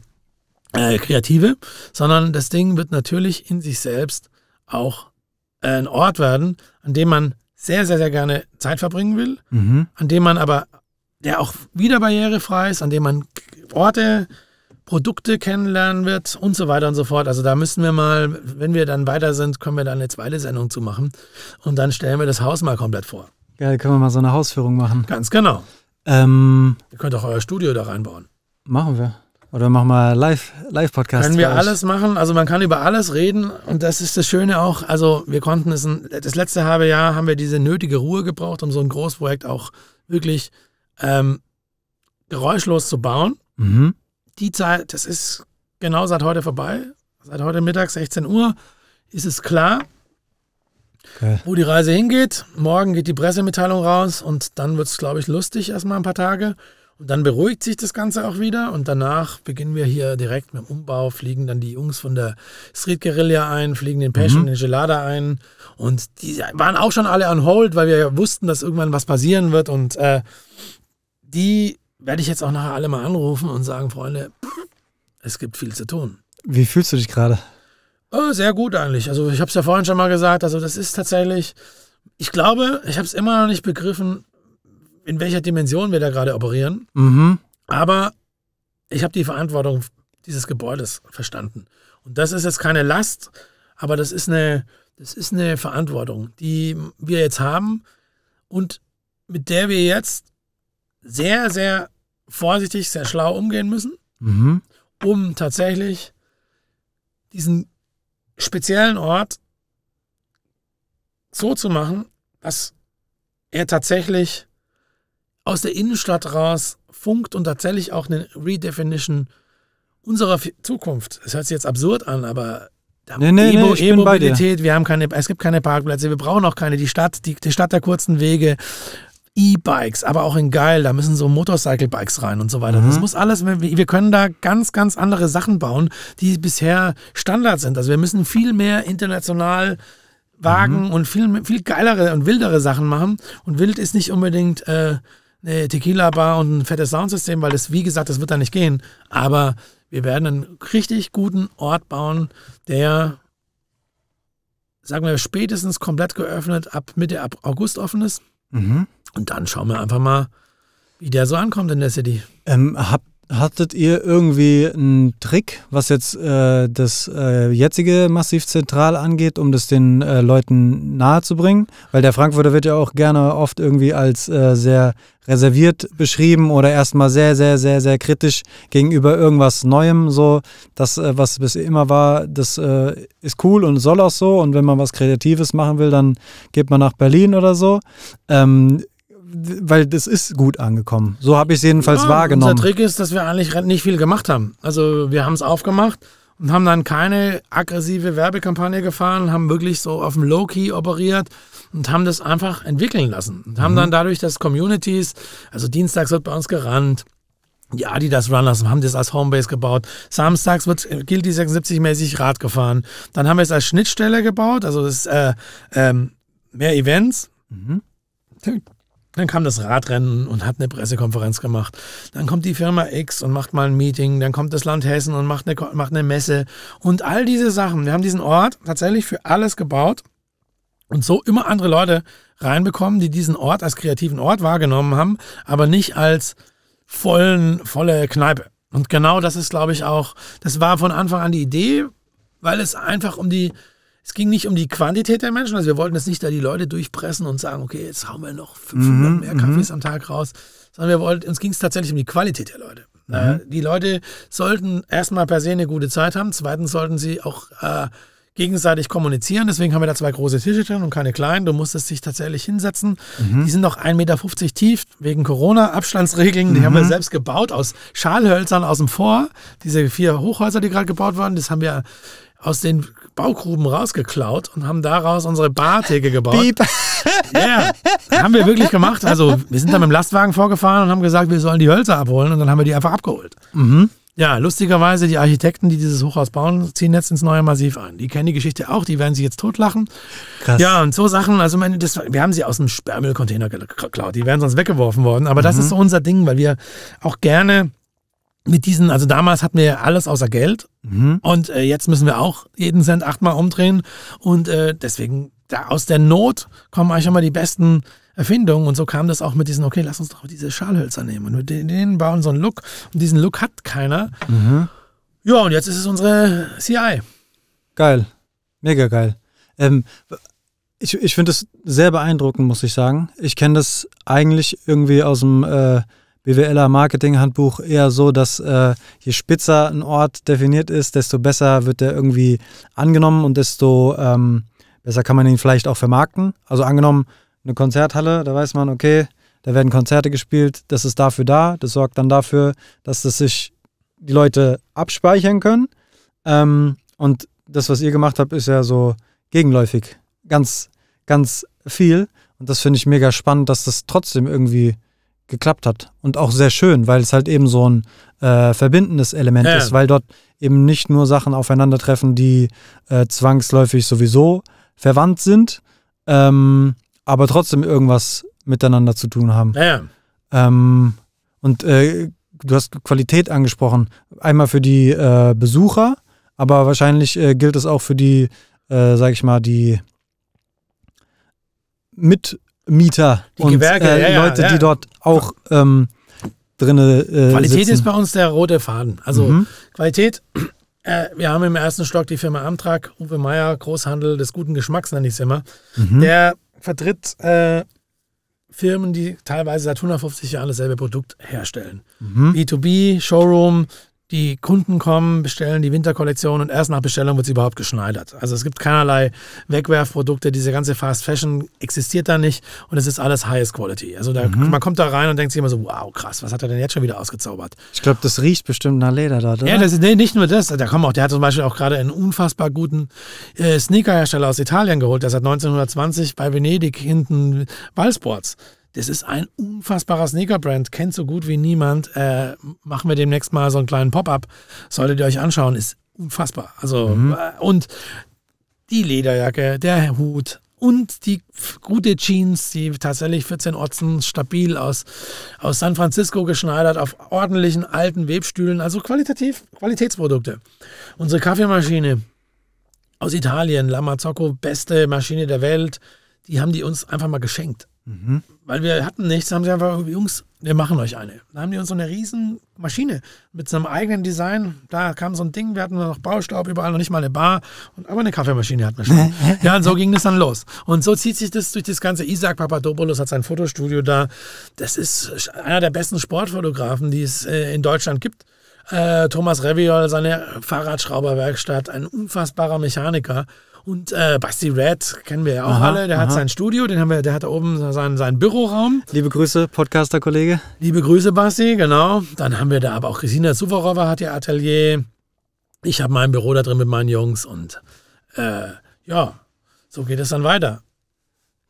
äh, Kreative, sondern das Ding wird natürlich in sich selbst auch äh, ein Ort werden, an dem man sehr, sehr, sehr gerne Zeit verbringen will, mhm. an dem man aber, der auch wieder barrierefrei ist, an dem man Orte Produkte kennenlernen wird und so weiter und so fort. Also da müssen wir mal, wenn wir dann weiter sind, können wir dann eine zweite Sendung zu machen und dann stellen wir das Haus mal komplett vor. Geil, können wir mal so eine Hausführung machen. Ganz genau. Ähm, Ihr könnt auch euer Studio da reinbauen. Machen wir. Oder machen wir live, live Können wir alles machen. Also man kann über alles reden und das ist das Schöne auch. Also wir konnten es das letzte halbe Jahr haben wir diese nötige Ruhe gebraucht, um so ein Großprojekt auch wirklich ähm, geräuschlos zu bauen. Mhm die Zeit, das ist genau seit heute vorbei. Seit heute Mittag, 16 Uhr, ist es klar, okay. wo die Reise hingeht. Morgen geht die Pressemitteilung raus und dann wird es, glaube ich, lustig erstmal ein paar Tage. Und dann beruhigt sich das Ganze auch wieder und danach beginnen wir hier direkt mit dem Umbau, fliegen dann die Jungs von der Street Guerilla ein, fliegen den Pesh mhm. und den Gelada ein und die waren auch schon alle on hold, weil wir ja wussten, dass irgendwann was passieren wird und äh, die werde ich jetzt auch nachher alle mal anrufen und sagen, Freunde, es gibt viel zu tun. Wie fühlst du dich gerade? Oh, sehr gut eigentlich. Also ich habe es ja vorhin schon mal gesagt. Also das ist tatsächlich, ich glaube, ich habe es immer noch nicht begriffen, in welcher Dimension wir da gerade operieren. Mhm. Aber ich habe die Verantwortung dieses Gebäudes verstanden. Und das ist jetzt keine Last, aber das ist eine, das ist eine Verantwortung, die wir jetzt haben und mit der wir jetzt sehr, sehr vorsichtig, sehr schlau umgehen müssen, mhm. um tatsächlich diesen speziellen Ort so zu machen, dass er tatsächlich aus der Innenstadt raus funkt und tatsächlich auch eine Redefinition unserer Zukunft. Es hört sich jetzt absurd an, aber nee, nee, Ebo, nee, E-Mobilität, wir haben keine, es gibt keine Parkplätze, wir brauchen auch keine. Die Stadt, die, die Stadt der kurzen Wege, E-Bikes, aber auch in geil, da müssen so Motorcycle-Bikes rein und so weiter. Mhm. Das muss alles, wir können da ganz, ganz andere Sachen bauen, die bisher Standard sind. Also wir müssen viel mehr international wagen mhm. und viel, viel geilere und wildere Sachen machen. Und wild ist nicht unbedingt äh, eine Tequila-Bar und ein fettes Soundsystem, weil das, wie gesagt, das wird da nicht gehen. Aber wir werden einen richtig guten Ort bauen, der sagen wir, spätestens komplett geöffnet, ab Mitte ab August offen ist. Mhm. Und dann schauen wir einfach mal, wie der so ankommt in der City. Ähm, habt Hattet ihr irgendwie einen Trick, was jetzt äh, das äh, jetzige Massiv Zentral angeht, um das den äh, Leuten bringen? Weil der Frankfurter wird ja auch gerne oft irgendwie als äh, sehr reserviert beschrieben oder erstmal sehr, sehr, sehr, sehr kritisch gegenüber irgendwas Neuem. So, das, äh, was bis immer war, das äh, ist cool und soll auch so. Und wenn man was Kreatives machen will, dann geht man nach Berlin oder so. Ähm, weil das ist gut angekommen. So habe ich es jedenfalls ja, wahrgenommen. Unser Trick ist, dass wir eigentlich nicht viel gemacht haben. Also wir haben es aufgemacht und haben dann keine aggressive Werbekampagne gefahren, haben wirklich so auf dem Low-Key operiert und haben das einfach entwickeln lassen. Und haben mhm. dann dadurch, dass Communities, also dienstags wird bei uns gerannt, die Adidas Runners haben das als Homebase gebaut. Samstags wird äh, gilt die 76 mäßig Rad gefahren. Dann haben wir es als Schnittstelle gebaut, also das, äh, ähm, mehr Events. Mhm. Dann kam das Radrennen und hat eine Pressekonferenz gemacht. Dann kommt die Firma X und macht mal ein Meeting. Dann kommt das Land Hessen und macht eine, macht eine Messe. Und all diese Sachen. Wir haben diesen Ort tatsächlich für alles gebaut und so immer andere Leute reinbekommen, die diesen Ort als kreativen Ort wahrgenommen haben, aber nicht als vollen, volle Kneipe. Und genau das ist, glaube ich, auch, das war von Anfang an die Idee, weil es einfach um die es ging nicht um die Quantität der Menschen, also wir wollten jetzt nicht da die Leute durchpressen und sagen, okay, jetzt hauen wir noch 500 mhm, mehr Kaffees mhm. am Tag raus, sondern wir wollten, uns ging es tatsächlich um die Qualität der Leute. Mhm. Äh, die Leute sollten erstmal per se eine gute Zeit haben, zweitens sollten sie auch äh, gegenseitig kommunizieren. Deswegen haben wir da zwei große Tische drin und keine kleinen. Du musstest dich tatsächlich hinsetzen. Mhm. Die sind noch 1,50 Meter tief wegen Corona-Abstandsregeln. Mhm. Die haben wir mhm. selbst gebaut aus Schalhölzern aus dem Vor. Diese vier Hochhäuser, die gerade gebaut wurden, das haben wir aus den Baugruben rausgeklaut und haben daraus unsere Bartheke gebaut. Piep. Ja, yeah. haben wir wirklich gemacht. Also wir sind dann mit dem Lastwagen vorgefahren und haben gesagt, wir sollen die Hölzer abholen und dann haben wir die einfach abgeholt. Mhm. Ja, lustigerweise, die Architekten, die dieses Hochhaus bauen, ziehen jetzt ins neue Massiv ein. Die kennen die Geschichte auch, die werden sich jetzt totlachen. Krass. Ja, und so Sachen, also meine, das, wir haben sie aus dem Sperrmüllcontainer geklaut. Die wären sonst weggeworfen worden. Aber mhm. das ist so unser Ding, weil wir auch gerne mit diesen, also damals hatten wir alles außer Geld mhm. und äh, jetzt müssen wir auch jeden Cent achtmal umdrehen und äh, deswegen da aus der Not kommen eigentlich immer die besten Erfindungen und so kam das auch mit diesen, okay, lass uns doch diese Schalhölzer nehmen und mit denen bauen so einen Look und diesen Look hat keiner. Mhm. Ja, und jetzt ist es unsere CI. Geil, mega geil. Ähm, ich ich finde das sehr beeindruckend, muss ich sagen. Ich kenne das eigentlich irgendwie aus dem... Äh, BWLer Marketing Handbuch eher so, dass äh, je spitzer ein Ort definiert ist, desto besser wird der irgendwie angenommen und desto ähm, besser kann man ihn vielleicht auch vermarkten. Also angenommen eine Konzerthalle, da weiß man, okay, da werden Konzerte gespielt, das ist dafür da, das sorgt dann dafür, dass das sich die Leute abspeichern können. Ähm, und das, was ihr gemacht habt, ist ja so gegenläufig. Ganz, ganz viel. Und das finde ich mega spannend, dass das trotzdem irgendwie geklappt hat. Und auch sehr schön, weil es halt eben so ein äh, verbindendes Element ja. ist, weil dort eben nicht nur Sachen aufeinandertreffen, die äh, zwangsläufig sowieso verwandt sind, ähm, aber trotzdem irgendwas miteinander zu tun haben. Ja. Ähm, und äh, du hast Qualität angesprochen. Einmal für die äh, Besucher, aber wahrscheinlich äh, gilt es auch für die, äh, sag ich mal, die mit Mieter die und Gewerke, äh, ja, Leute, ja, die dort auch ähm, drinne äh, Qualität sitzen. ist bei uns der rote Faden. Also mhm. Qualität, äh, wir haben im ersten Stock die Firma Amtrak, Uwe Meier, Großhandel des guten Geschmacks nenne ich es immer. Mhm. Der vertritt äh, Firmen, die teilweise seit 150 Jahren dasselbe Produkt herstellen. Mhm. B2B, Showroom, die Kunden kommen, bestellen die Winterkollektion und erst nach Bestellung wird sie überhaupt geschneidert. Also es gibt keinerlei Wegwerfprodukte, diese ganze Fast Fashion existiert da nicht und es ist alles Highest Quality. Also da, mhm. man kommt da rein und denkt sich immer so, wow, krass, was hat er denn jetzt schon wieder ausgezaubert? Ich glaube, das riecht bestimmt nach Leder da, oder? Ja, das ist, nee, nicht nur das, da kommen auch, der hat zum Beispiel auch gerade einen unfassbar guten äh, Sneakerhersteller aus Italien geholt, der seit 1920 bei Venedig hinten Ballsports das ist ein unfassbarer Sneaker-Brand, kennt so gut wie niemand. Äh, machen wir demnächst mal so einen kleinen Pop-up. Solltet ihr euch anschauen, ist unfassbar. Also, mhm. äh, und die Lederjacke, der Hut, und die gute Jeans, die tatsächlich 14 Otzen stabil aus, aus San Francisco geschneidert, auf ordentlichen alten Webstühlen, also qualitativ Qualitätsprodukte. Unsere Kaffeemaschine aus Italien, La Mazzocco, beste Maschine der Welt, die haben die uns einfach mal geschenkt. Mhm weil wir hatten nichts, haben sie einfach, Jungs, wir machen euch eine. Da haben die uns so eine riesen Maschine mit so einem eigenen Design. Da kam so ein Ding, wir hatten noch Baustaub überall, noch nicht mal eine Bar, und, aber eine Kaffeemaschine hatten wir schon. ja, und so ging das dann los. Und so zieht sich das durch das ganze. Isaac Papadopoulos hat sein Fotostudio da. Das ist einer der besten Sportfotografen, die es äh, in Deutschland gibt. Äh, Thomas Reviol, seine Fahrradschrauberwerkstatt, ein unfassbarer Mechaniker. Und äh, Basti Red kennen wir ja auch aha, alle. Der aha. hat sein Studio, den haben wir, der hat da oben seinen, seinen Büroraum. Liebe Grüße, Podcaster-Kollege. Liebe Grüße, Basti, genau. Dann haben wir da aber auch Christina Suvorova hat ihr Atelier. Ich habe mein Büro da drin mit meinen Jungs und äh, ja, so geht es dann weiter.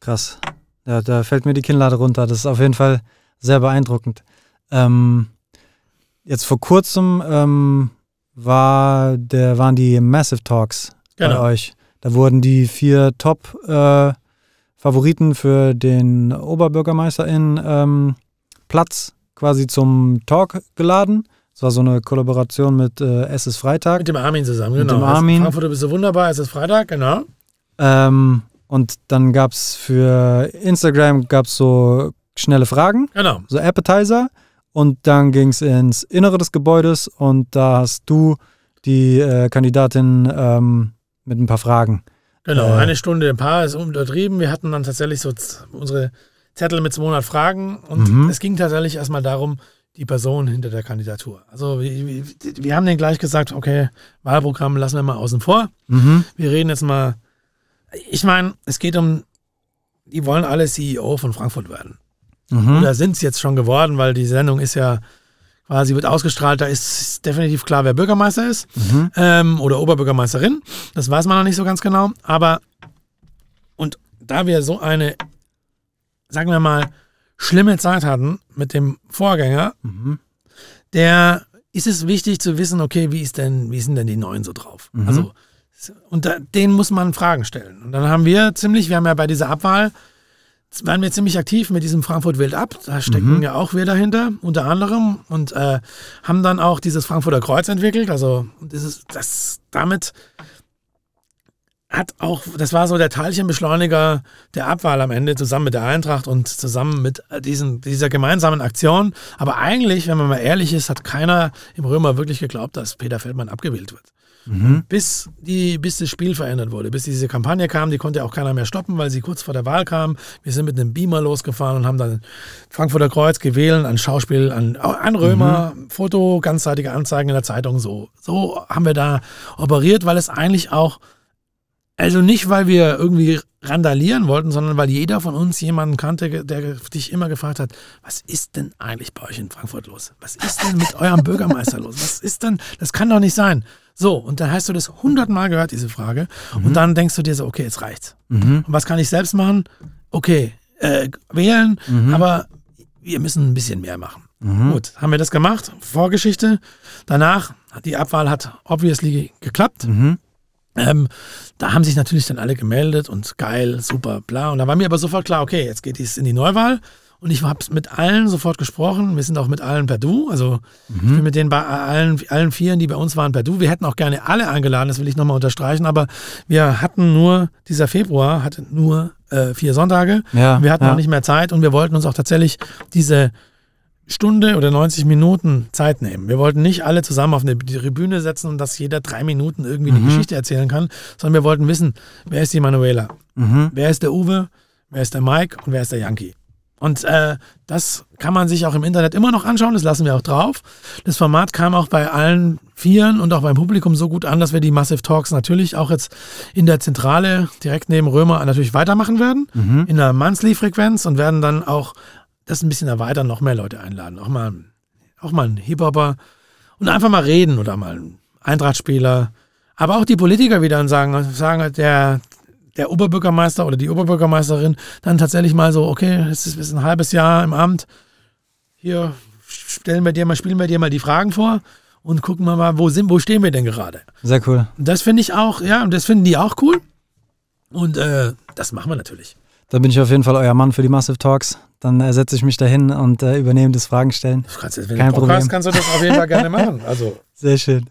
Krass. Ja, da fällt mir die Kinnlade runter. Das ist auf jeden Fall sehr beeindruckend. Ähm, jetzt vor kurzem ähm, war der, waren die Massive Talks genau. bei euch. Da wurden die vier Top-Favoriten äh, für den Oberbürgermeisterin-Platz ähm, quasi zum Talk geladen. Es war so eine Kollaboration mit äh, Es ist Freitag. Mit dem Armin zusammen, genau. Mit dem genau. Armin. Frankfurt bist du wunderbar, Es ist Freitag, genau. Ähm, und dann gab es für Instagram gab's so schnelle Fragen, genau. so Appetizer. Und dann ging es ins Innere des Gebäudes und da hast du die äh, Kandidatin ähm, mit ein paar Fragen. Genau, äh, eine Stunde, ein paar ist untertrieben. Wir hatten dann tatsächlich so unsere Zettel mit 200 Fragen und mhm. es ging tatsächlich erstmal darum, die Person hinter der Kandidatur. Also wir, wir haben denen gleich gesagt, okay, Wahlprogramm lassen wir mal außen vor. Mhm. Wir reden jetzt mal. Ich meine, es geht um, die wollen alle CEO von Frankfurt werden. Mhm. Oder sind es jetzt schon geworden, weil die Sendung ist ja quasi wird ausgestrahlt, da ist definitiv klar, wer Bürgermeister ist mhm. ähm, oder Oberbürgermeisterin. Das weiß man noch nicht so ganz genau. Aber und da wir so eine, sagen wir mal, schlimme Zeit hatten mit dem Vorgänger, mhm. der ist es wichtig zu wissen, okay, wie ist denn, wie sind denn die Neuen so drauf? Mhm. Also und da, denen muss man Fragen stellen. Und dann haben wir ziemlich, wir haben ja bei dieser Abwahl waren wir ziemlich aktiv mit diesem Frankfurt Wild ab. Da stecken mhm. ja auch wir dahinter, unter anderem. Und äh, haben dann auch dieses Frankfurter Kreuz entwickelt. Also, dieses, das damit hat auch, das war so der Teilchenbeschleuniger der Abwahl am Ende, zusammen mit der Eintracht und zusammen mit äh, diesen, dieser gemeinsamen Aktion. Aber eigentlich, wenn man mal ehrlich ist, hat keiner im Römer wirklich geglaubt, dass Peter Feldmann abgewählt wird mhm. bis, die, bis das Spiel verändert wurde. Bis diese Kampagne kam, die konnte auch keiner mehr stoppen, weil sie kurz vor der Wahl kam. Wir sind mit einem Beamer losgefahren und haben dann Frankfurter Kreuz gewählt, ein Schauspiel, an, an Römer, mhm. Foto, ganzseitige Anzeigen in der Zeitung. So, so haben wir da operiert, weil es eigentlich auch also nicht, weil wir irgendwie randalieren wollten, sondern weil jeder von uns jemanden kannte, der dich immer gefragt hat, was ist denn eigentlich bei euch in Frankfurt los? Was ist denn mit eurem Bürgermeister los? Was ist denn, das kann doch nicht sein. So, und dann hast du das hundertmal gehört, diese Frage. Mhm. Und dann denkst du dir so, okay, jetzt reicht's. Mhm. Und was kann ich selbst machen? Okay, äh, wählen, mhm. aber wir müssen ein bisschen mehr machen. Mhm. Gut, haben wir das gemacht, Vorgeschichte. Danach, die Abwahl hat obviously geklappt. Mhm. Ähm, da haben sich natürlich dann alle gemeldet und geil, super, bla. Und da war mir aber sofort klar, okay, jetzt geht es in die Neuwahl. Und ich habe mit allen sofort gesprochen. Wir sind auch mit allen per Du. Also mhm. ich bin mhm. mit denen bei allen, allen Vieren, die bei uns waren, per Du. Wir hätten auch gerne alle eingeladen, das will ich nochmal unterstreichen. Aber wir hatten nur, dieser Februar hatte nur äh, vier Sonntage. Ja, wir hatten ja. auch nicht mehr Zeit und wir wollten uns auch tatsächlich diese Stunde oder 90 Minuten Zeit nehmen. Wir wollten nicht alle zusammen auf eine Tribüne setzen und dass jeder drei Minuten irgendwie mhm. eine Geschichte erzählen kann, sondern wir wollten wissen, wer ist die Manuela? Mhm. Wer ist der Uwe? Wer ist der Mike und wer ist der Yankee? Und äh, das kann man sich auch im Internet immer noch anschauen, das lassen wir auch drauf. Das Format kam auch bei allen Vieren und auch beim Publikum so gut an, dass wir die Massive Talks natürlich auch jetzt in der Zentrale direkt neben Römer natürlich weitermachen werden, mhm. in der Monthly-Frequenz und werden dann auch das ein bisschen erweitern, noch mehr Leute einladen. Auch mal, auch mal einen Hip-Hopper und einfach mal reden oder mal einen Eintrachtspieler. Aber auch die Politiker wieder und sagen, sagen der, der Oberbürgermeister oder die Oberbürgermeisterin dann tatsächlich mal so, okay, es ist, ein halbes Jahr im Amt, hier stellen wir dir mal, spielen wir dir mal die Fragen vor und gucken wir mal, wo sind, wo stehen wir denn gerade? Sehr cool. Das finde ich auch, ja, und das finden die auch cool. Und äh, das machen wir natürlich. Dann bin ich auf jeden Fall euer Mann für die Massive Talks. Dann äh, setze ich mich dahin und äh, übernehme das Fragen stellen. Du kannst jetzt, wenn Kein du Problem. Hast, kannst du das auf jeden Fall gerne machen. Also. Sehr schön.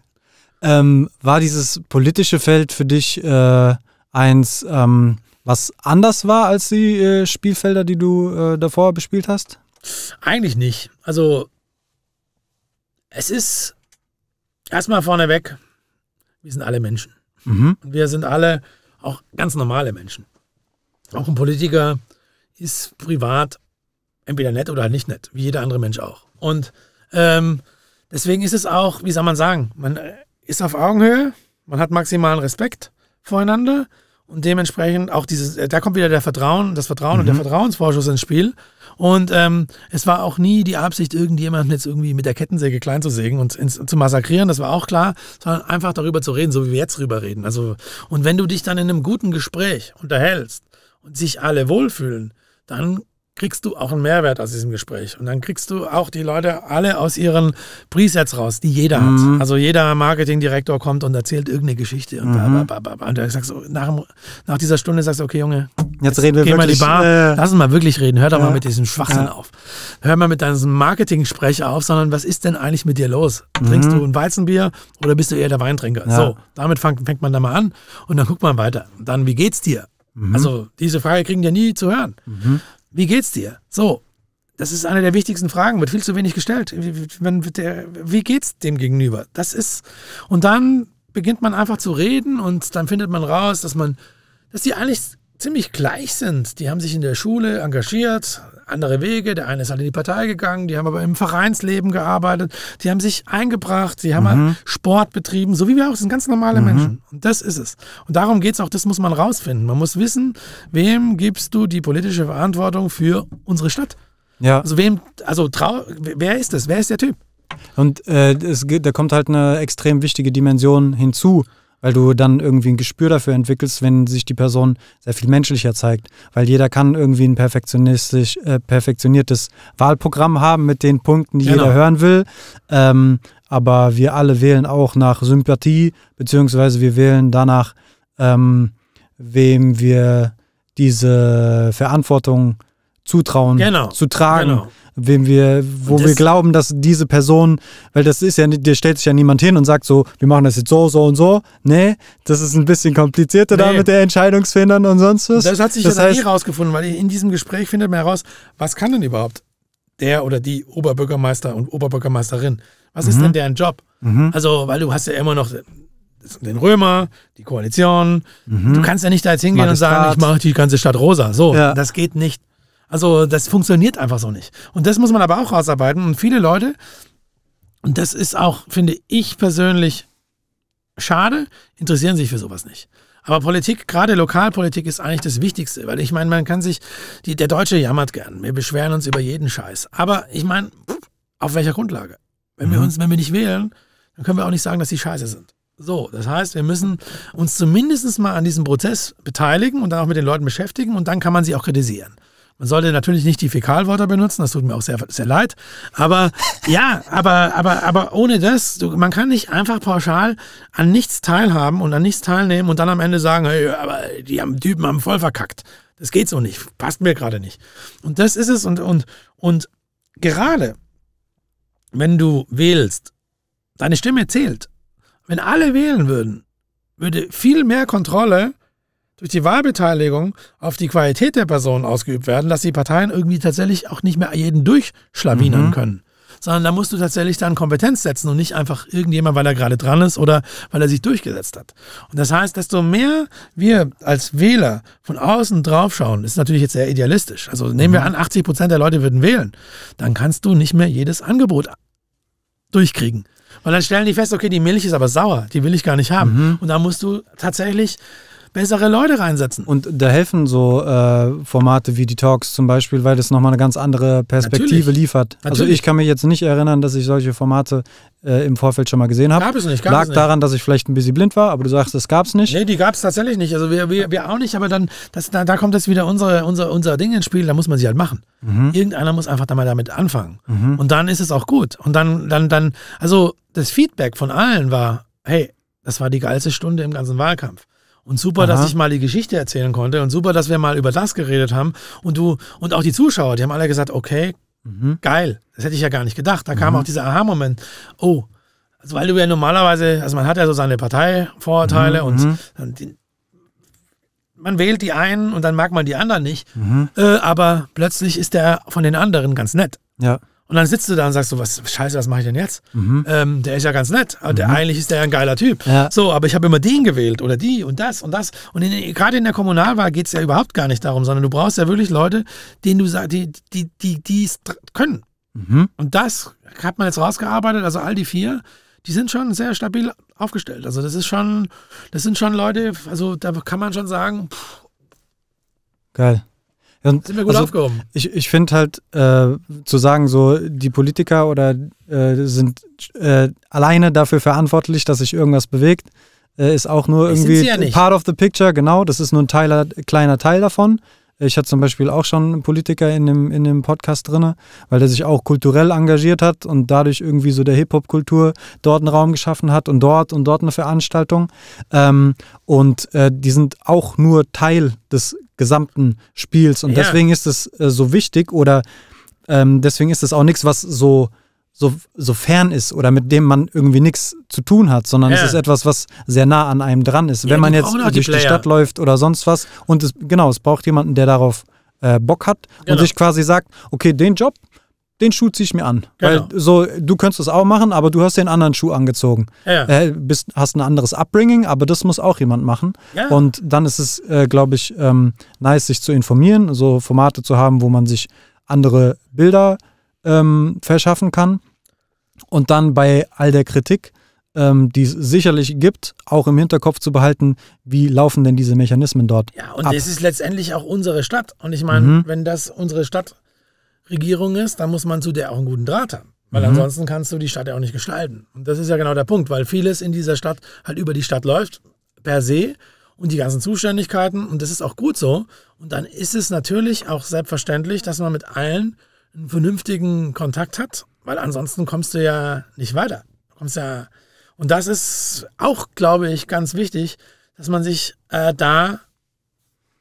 Ähm, war dieses politische Feld für dich äh, eins, ähm, was anders war als die äh, Spielfelder, die du äh, davor bespielt hast? Eigentlich nicht. Also es ist erstmal vorneweg, wir sind alle Menschen. Mhm. Und wir sind alle auch ganz normale Menschen. Auch ein Politiker ist privat entweder nett oder halt nicht nett, wie jeder andere Mensch auch. Und ähm, deswegen ist es auch, wie soll man sagen, man äh, ist auf Augenhöhe, man hat maximalen Respekt voreinander und dementsprechend auch dieses, äh, da kommt wieder der Vertrauen, das Vertrauen mhm. und der mhm. Vertrauensvorschuss ins Spiel. Und ähm, es war auch nie die Absicht, irgendjemanden jetzt irgendwie mit der Kettensäge klein zu sägen und ins, zu massakrieren, das war auch klar, sondern einfach darüber zu reden, so wie wir jetzt drüber reden. Also, und wenn du dich dann in einem guten Gespräch unterhältst und sich alle wohlfühlen, dann kriegst du auch einen Mehrwert aus diesem Gespräch. Und dann kriegst du auch die Leute alle aus ihren Presets raus, die jeder mhm. hat. Also jeder Marketingdirektor kommt und erzählt irgendeine Geschichte. Und, mhm. ba, ba, ba, du nach, nach, dieser Stunde sagst du, okay, Junge, jetzt, jetzt reden wir geh wirklich. Mal die Bar, äh, lass uns mal wirklich reden. Hör doch ja. mal mit diesem Schwachsinn ja. auf. Hör mal mit deinem Marketing-Sprech auf, sondern was ist denn eigentlich mit dir los? Trinkst mhm. du ein Weizenbier oder bist du eher der Weintrinker? Ja. So, damit fang, fängt man da mal an und dann guckt man weiter. Dann, wie geht's dir? Mhm. Also diese Frage kriegen wir nie zu hören. Mhm. Wie geht's dir? So, das ist eine der wichtigsten Fragen, wird viel zu wenig gestellt. Wie geht's dem gegenüber? Das ist, und dann beginnt man einfach zu reden und dann findet man raus, dass man, dass die eigentlich ziemlich gleich sind. Die haben sich in der Schule engagiert, andere Wege. Der eine ist halt in die Partei gegangen, die haben aber im Vereinsleben gearbeitet, die haben sich eingebracht, sie haben halt mhm. Sport betrieben, so wie wir auch, sind ganz normale mhm. Menschen. Und das ist es. Und darum geht es auch, das muss man rausfinden. Man muss wissen, wem gibst du die politische Verantwortung für unsere Stadt? Ja. Also wem, also trau, wer ist das? Wer ist der Typ? Und äh, es, da kommt halt eine extrem wichtige Dimension hinzu, weil du dann irgendwie ein Gespür dafür entwickelst, wenn sich die Person sehr viel menschlicher zeigt. Weil jeder kann irgendwie ein perfektionistisch, äh, perfektioniertes Wahlprogramm haben mit den Punkten, die genau. jeder hören will. Ähm, aber wir alle wählen auch nach Sympathie, beziehungsweise wir wählen danach, ähm, wem wir diese Verantwortung zutrauen, genau. zu tragen. Genau. Wem wir, wo wir glauben, dass diese Person, weil das ist ja, dir stellt sich ja niemand hin und sagt so, wir machen das jetzt so, so und so. Nee, das ist ein bisschen komplizierter nee. da mit der Entscheidungsfindern und sonst was. Das hat sich das ja heißt, nie rausgefunden, weil in diesem Gespräch findet man heraus, was kann denn überhaupt der oder die Oberbürgermeister und Oberbürgermeisterin? Was mhm. ist denn deren Job? Mhm. Also, weil du hast ja immer noch den Römer, die Koalition. Mhm. Du kannst ja nicht da jetzt hingehen Magistrat. und sagen, ich mache die ganze Stadt rosa. So, ja. das geht nicht. Also das funktioniert einfach so nicht. Und das muss man aber auch rausarbeiten. Und viele Leute, und das ist auch, finde ich persönlich schade, interessieren sich für sowas nicht. Aber Politik, gerade Lokalpolitik, ist eigentlich das Wichtigste, weil ich meine, man kann sich, die, der Deutsche jammert gern, wir beschweren uns über jeden Scheiß. Aber ich meine, auf welcher Grundlage? Wenn wir mhm. uns, wenn wir nicht wählen, dann können wir auch nicht sagen, dass die scheiße sind. So, das heißt, wir müssen uns zumindest mal an diesem Prozess beteiligen und dann auch mit den Leuten beschäftigen und dann kann man sie auch kritisieren. Man sollte natürlich nicht die Fäkalwörter benutzen, das tut mir auch sehr, sehr leid. Aber ja, aber, aber, aber ohne das, du, man kann nicht einfach pauschal an nichts teilhaben und an nichts teilnehmen und dann am Ende sagen, hey, aber die haben, Typen haben voll verkackt. Das geht so nicht, passt mir gerade nicht. Und das ist es und, und, und gerade, wenn du wählst, deine Stimme zählt. Wenn alle wählen würden, würde viel mehr Kontrolle durch die Wahlbeteiligung auf die Qualität der Personen ausgeübt werden, dass die Parteien irgendwie tatsächlich auch nicht mehr jeden durchschlawinern mhm. können. Sondern da musst du tatsächlich dann Kompetenz setzen und nicht einfach irgendjemand, weil er gerade dran ist oder weil er sich durchgesetzt hat. Und das heißt, desto mehr wir als Wähler von außen drauf schauen, ist natürlich jetzt sehr idealistisch. Also nehmen wir mhm. an, 80 Prozent der Leute würden wählen, dann kannst du nicht mehr jedes Angebot durchkriegen. Weil dann stellen die fest, okay, die Milch ist aber sauer, die will ich gar nicht haben. Mhm. Und da musst du tatsächlich bessere Leute reinsetzen. Und da helfen so äh, Formate wie die Talks zum Beispiel, weil das nochmal eine ganz andere Perspektive Natürlich. liefert. Also Natürlich. Also ich kann mich jetzt nicht erinnern, dass ich solche Formate äh, im Vorfeld schon mal gesehen habe. Gab es nicht. Gab Lag es nicht. daran, dass ich vielleicht ein bisschen blind war, aber du sagst, es gab es nicht. Nee, die gab es tatsächlich nicht. Also wir, wir, wir auch nicht, aber dann, das, da, da kommt jetzt wieder unser, unser, unser Ding ins Spiel, da muss man sie halt machen. Mhm. Irgendeiner muss einfach da mal damit anfangen. Mhm. Und dann ist es auch gut. Und dann, dann, dann, also das Feedback von allen war, hey, das war die geilste Stunde im ganzen Wahlkampf. Und super, Aha. dass ich mal die Geschichte erzählen konnte und super, dass wir mal über das geredet haben. Und du, und auch die Zuschauer, die haben alle gesagt, okay, mhm. geil. Das hätte ich ja gar nicht gedacht. Da mhm. kam auch dieser Aha-Moment. Oh, also weil du ja normalerweise, also man hat ja so seine Parteivorurteile mhm. und mhm. die, man wählt die einen und dann mag man die anderen nicht. Mhm. Äh, aber plötzlich ist der von den anderen ganz nett. Ja. Und dann sitzt du da und sagst so, was scheiße, was mache ich denn jetzt? Mhm. Ähm, der ist ja ganz nett, mhm. der, eigentlich ist der ja ein geiler Typ. Ja. So, aber ich habe immer den gewählt oder die und das und das. Und gerade in der Kommunalwahl geht es ja überhaupt gar nicht darum, sondern du brauchst ja wirklich Leute, denen du sagst, die, die, die, die es können. Mhm. Und das hat man jetzt rausgearbeitet, also all die vier, die sind schon sehr stabil aufgestellt. Also das ist schon, das sind schon Leute, also da kann man schon sagen, pff, Geil. Und Sind wir gut also, aufgehoben. Ich, ich finde halt, äh, zu sagen, so, die Politiker oder äh, sind äh, alleine dafür verantwortlich, dass sich irgendwas bewegt, äh, ist auch nur irgendwie ja part of the picture, genau. Das ist nur ein Teil, kleiner Teil davon. Ich hatte zum Beispiel auch schon einen Politiker in dem, in dem Podcast drin, weil der sich auch kulturell engagiert hat und dadurch irgendwie so der Hip-Hop-Kultur dort einen Raum geschaffen hat und dort und dort eine Veranstaltung. Ähm, und äh, die sind auch nur Teil des gesamten Spiels. Und ja. deswegen ist es äh, so wichtig oder ähm, deswegen ist es auch nichts, was so, so, so fern ist oder mit dem man irgendwie nichts zu tun hat, sondern ja. es ist etwas, was sehr nah an einem dran ist. Ja, Wenn man jetzt die durch Player. die Stadt läuft oder sonst was und es, genau, es braucht jemanden, der darauf äh, Bock hat genau. und sich quasi sagt, okay, den Job, den Schuh ziehe ich mir an. Genau. Weil so, du könntest das auch machen, aber du hast den anderen Schuh angezogen. Ja. Äh, bist, hast ein anderes Upbringing, aber das muss auch jemand machen. Ja. Und dann ist es, äh, glaube ich, ähm, nice, sich zu informieren, so Formate zu haben, wo man sich andere Bilder ähm, verschaffen kann. Und dann bei all der Kritik, ähm, die es sicherlich gibt, auch im Hinterkopf zu behalten, wie laufen denn diese Mechanismen dort. Ja, und ab. das ist letztendlich auch unsere Stadt. Und ich meine, mhm. wenn das unsere Stadt Regierung ist, dann muss man zu der auch einen guten Draht haben. Weil mhm. ansonsten kannst du die Stadt ja auch nicht gestalten. Und das ist ja genau der Punkt, weil vieles in dieser Stadt halt über die Stadt läuft, per se, und die ganzen Zuständigkeiten. Und das ist auch gut so. Und dann ist es natürlich auch selbstverständlich, dass man mit allen einen vernünftigen Kontakt hat, weil ansonsten kommst du ja nicht weiter. Du kommst ja. Und das ist auch, glaube ich, ganz wichtig, dass man sich äh, da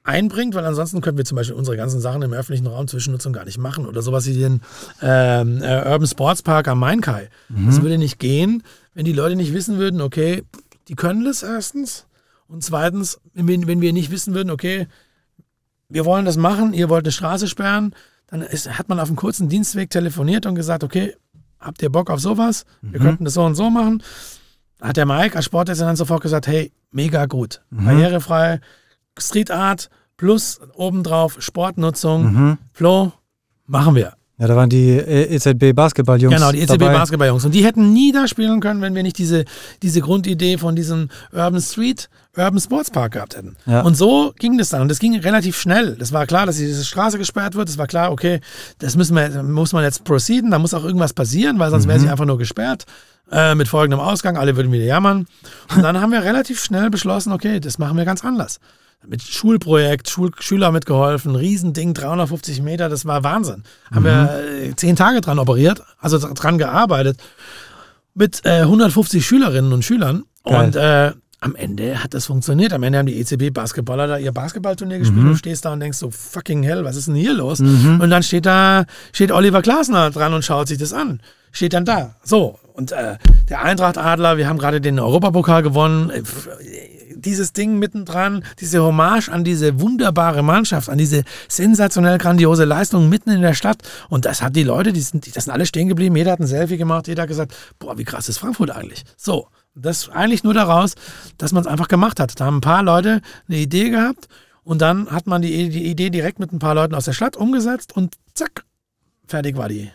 einbringt, weil ansonsten könnten wir zum Beispiel unsere ganzen Sachen im öffentlichen Raum Zwischennutzung gar nicht machen oder sowas wie den ähm, äh, Urban Sports Park am Mainkai. Mhm. Das würde nicht gehen, wenn die Leute nicht wissen würden, okay, die können das erstens und zweitens, wenn, wenn wir nicht wissen würden, okay, wir wollen das machen, ihr wollt eine Straße sperren, dann ist, hat man auf einem kurzen Dienstweg telefoniert und gesagt, okay, habt ihr Bock auf sowas? Wir mhm. könnten das so und so machen. Hat der Mike als Sportdezernent sofort gesagt, hey, mega gut, mhm. barrierefrei, Street Art plus obendrauf Sportnutzung. Mhm. Flo, machen wir. Ja, da waren die äh, EZB Basketballjungs. Genau, die EZB Basketballjungs. Und die hätten nie da spielen können, wenn wir nicht diese, diese Grundidee von diesem Urban Street, Urban Sports Park gehabt hätten. Ja. Und so ging das dann. Und das ging relativ schnell. Das war klar, dass diese Straße gesperrt wird. Es war klar, okay, das müssen wir, muss man jetzt proceeden. Da muss auch irgendwas passieren, weil sonst mhm. wäre sie mhm. einfach nur gesperrt. Äh, mit folgendem Ausgang, alle würden wieder jammern. Und dann haben wir relativ schnell beschlossen, okay, das machen wir ganz anders mit Schulprojekt, Schul Schüler mitgeholfen, Riesending, 350 Meter, das war Wahnsinn. Haben mhm. wir äh, zehn Tage dran operiert, also dran gearbeitet, mit äh, 150 Schülerinnen und Schülern. Geil. Und äh, am Ende hat das funktioniert. Am Ende haben die ECB-Basketballer da ihr Basketballturnier gespielt. Mhm. Du stehst da und denkst so, fucking hell, was ist denn hier los? Mhm. Und dann steht da, steht Oliver Glasner dran und schaut sich das an. Steht dann da. So. Und äh, der Eintracht Adler, wir haben gerade den Europapokal gewonnen. Äh, dieses Ding mittendran, diese Hommage an diese wunderbare Mannschaft, an diese sensationell grandiose Leistung mitten in der Stadt. Und das hat die Leute, die sind, die, das sind alle stehen geblieben. Jeder hat ein Selfie gemacht, jeder hat gesagt, boah, wie krass ist Frankfurt eigentlich? So. Das eigentlich nur daraus, dass man es einfach gemacht hat. Da haben ein paar Leute eine Idee gehabt und dann hat man die, die Idee direkt mit ein paar Leuten aus der Stadt umgesetzt und zack, fertig war die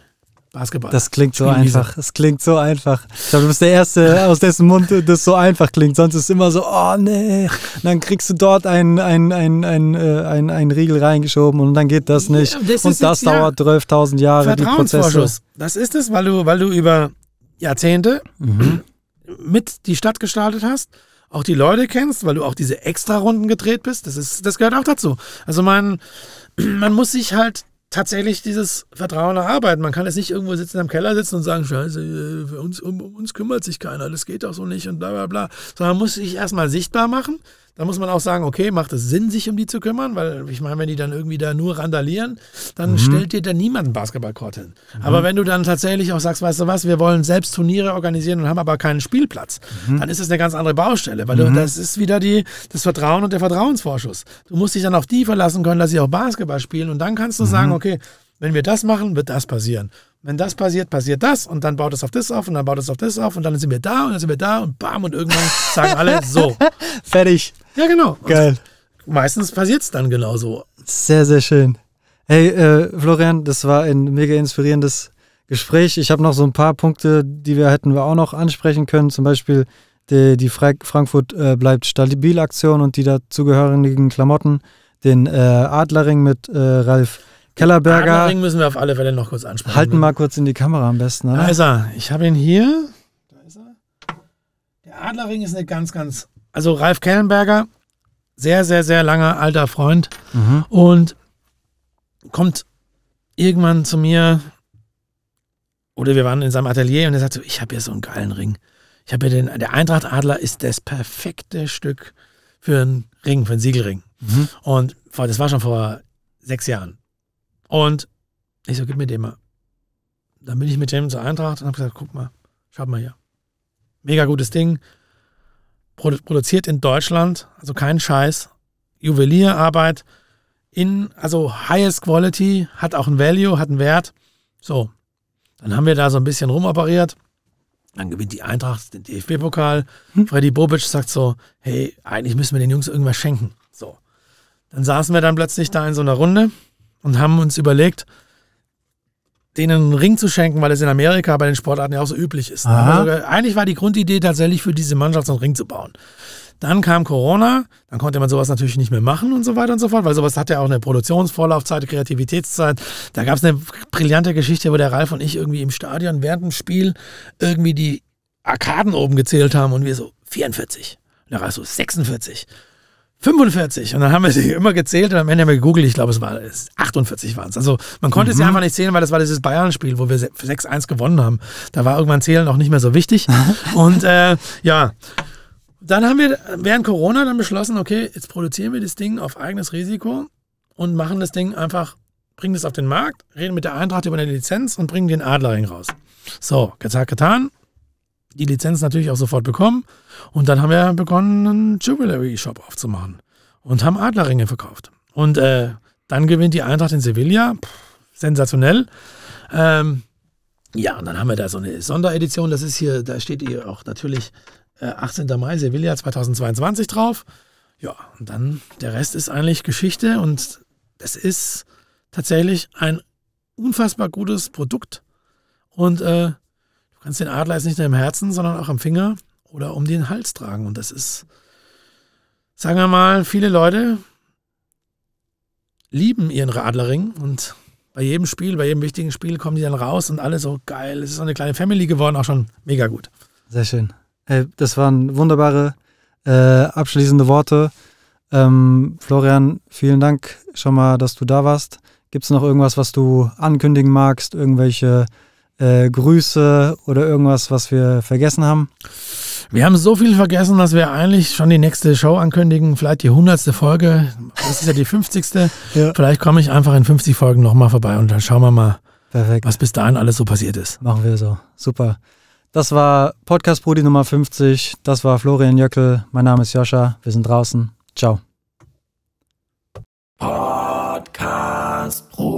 Basketball. Das klingt so einfach. Es klingt so einfach. Ich glaube, du bist der Erste, äh, aus dessen Mund das so einfach klingt. Sonst ist es immer so, oh nee. Und dann kriegst du dort einen ein, ein, ein, äh, ein, ein Riegel reingeschoben und dann geht das nicht. Ja, das und das jetzt, dauert ja, 12.000 Jahre. die Prozesse. Das ist es, weil du, weil du über Jahrzehnte mhm. mit die Stadt gestartet hast, auch die Leute kennst, weil du auch diese Extra-Runden gedreht bist. Das, ist, das gehört auch dazu. Also man, man muss sich halt tatsächlich dieses Vertrauen erarbeiten. Man kann jetzt nicht irgendwo sitzen im Keller sitzen und sagen, Scheiße, äh, für uns, um, um uns kümmert sich keiner, das geht doch so nicht und bla bla bla. Sondern man muss sich erstmal sichtbar machen, da muss man auch sagen, okay, macht es Sinn, sich um die zu kümmern? Weil ich meine, wenn die dann irgendwie da nur randalieren, dann mhm. stellt dir da niemand einen Basketballkorb hin. Mhm. Aber wenn du dann tatsächlich auch sagst, weißt du was, wir wollen selbst Turniere organisieren und haben aber keinen Spielplatz, mhm. dann ist das eine ganz andere Baustelle, weil du, mhm. das ist wieder die, das Vertrauen und der Vertrauensvorschuss. Du musst dich dann auf die verlassen können, dass sie auch Basketball spielen und dann kannst du mhm. sagen, okay, wenn wir das machen, wird das passieren. Wenn das passiert, passiert das und dann baut es auf das auf und dann baut es auf das auf und dann sind wir da und dann sind wir da und bam und irgendwann sagen alle so. Fertig. Ja, genau. Geil. Und meistens passiert es dann genauso. Sehr, sehr schön. Hey, äh, Florian, das war ein mega inspirierendes Gespräch. Ich habe noch so ein paar Punkte, die wir hätten wir auch noch ansprechen können. Zum Beispiel die, die Fra Frankfurt äh, bleibt stabil Aktion und die dazugehörigen Klamotten. Den äh, Adlerring mit äh, Ralf Kellerberger. Adlerring müssen wir auf alle Fälle noch kurz ansprechen. Halten mal kurz in die Kamera am besten. Oder? Da ist er. Ich habe ihn hier. Da ist er. Der Adlerring ist eine ganz, ganz. Also Ralf Kellenberger, sehr, sehr, sehr langer alter Freund mhm. und kommt irgendwann zu mir oder wir waren in seinem Atelier und er sagt so, ich habe hier so einen geilen Ring. Ich habe hier den, der Eintracht Adler ist das perfekte Stück für einen Ring, für einen Siegelring. Mhm. Und das war schon vor sechs Jahren. Und ich so, gib mir den mal. Dann bin ich mit dem zur Eintracht und habe gesagt, guck mal, schau mal hier. Mega gutes Ding. Produ produziert in Deutschland, also kein Scheiß. Juwelierarbeit in, also highest quality, hat auch ein Value, hat einen Wert. So, dann haben wir da so ein bisschen rumoperiert. Dann gewinnt die Eintracht den DFB-Pokal. Hm. Freddy Bobic sagt so, hey, eigentlich müssen wir den Jungs irgendwas schenken. So, dann saßen wir dann plötzlich da in so einer Runde und haben uns überlegt, denen einen Ring zu schenken, weil es in Amerika bei den Sportarten ja auch so üblich ist. Sogar, eigentlich war die Grundidee tatsächlich für diese Mannschaft so einen Ring zu bauen. Dann kam Corona, dann konnte man sowas natürlich nicht mehr machen und so weiter und so fort, weil sowas hat ja auch eine Produktionsvorlaufzeit, Kreativitätszeit. Da gab es eine brillante Geschichte, wo der Ralf und ich irgendwie im Stadion während dem Spiel irgendwie die Arkaden oben gezählt haben und wir so 44. Und der Ralf so 46. 45. Und dann haben wir sie immer gezählt und am Ende haben wir gegoogelt, ich glaube, es war 48 waren es. Also man konnte mhm. sie einfach nicht zählen, weil das war dieses Bayern-Spiel, wo wir 6-1 gewonnen haben. Da war irgendwann Zählen auch nicht mehr so wichtig. und äh, ja, dann haben wir während Corona dann beschlossen, okay, jetzt produzieren wir das Ding auf eigenes Risiko und machen das Ding einfach, bringen das auf den Markt, reden mit der Eintracht über eine Lizenz und bringen den Adlerring raus. So, gesagt, getan die Lizenz natürlich auch sofort bekommen. Und dann haben wir begonnen, einen Jewelry-Shop aufzumachen und haben Adlerringe verkauft. Und äh, dann gewinnt die Eintracht in Sevilla. Puh, sensationell. Ähm, ja, und dann haben wir da so eine Sonderedition. Das ist hier, da steht hier auch natürlich äh, 18. Mai Sevilla 2022 drauf. Ja, und dann der Rest ist eigentlich Geschichte und es ist tatsächlich ein unfassbar gutes Produkt. Und äh, Du kannst den Adler jetzt nicht nur im Herzen, sondern auch am Finger oder um den Hals tragen. Und das ist, sagen wir mal, viele Leute lieben ihren Radlerring und bei jedem Spiel, bei jedem wichtigen Spiel kommen die dann raus und alle so geil. Es ist so eine kleine Family geworden, auch schon mega gut. Sehr schön. Hey, das waren wunderbare äh, abschließende Worte. Ähm, Florian, vielen Dank schon mal, dass du da warst. Gibt es noch irgendwas, was du ankündigen magst? Irgendwelche äh, Grüße oder irgendwas, was wir vergessen haben? Wir haben so viel vergessen, dass wir eigentlich schon die nächste Show ankündigen. Vielleicht die hundertste Folge. Das ist ja die 50. ja. Vielleicht komme ich einfach in 50 Folgen nochmal vorbei und dann schauen wir mal, Perfekt. was bis dahin alles so passiert ist. Machen wir so. Super. Das war Podcast Brudi Nummer 50. Das war Florian Jöckel. Mein Name ist Joscha. Wir sind draußen. Ciao. Podcast Brudi.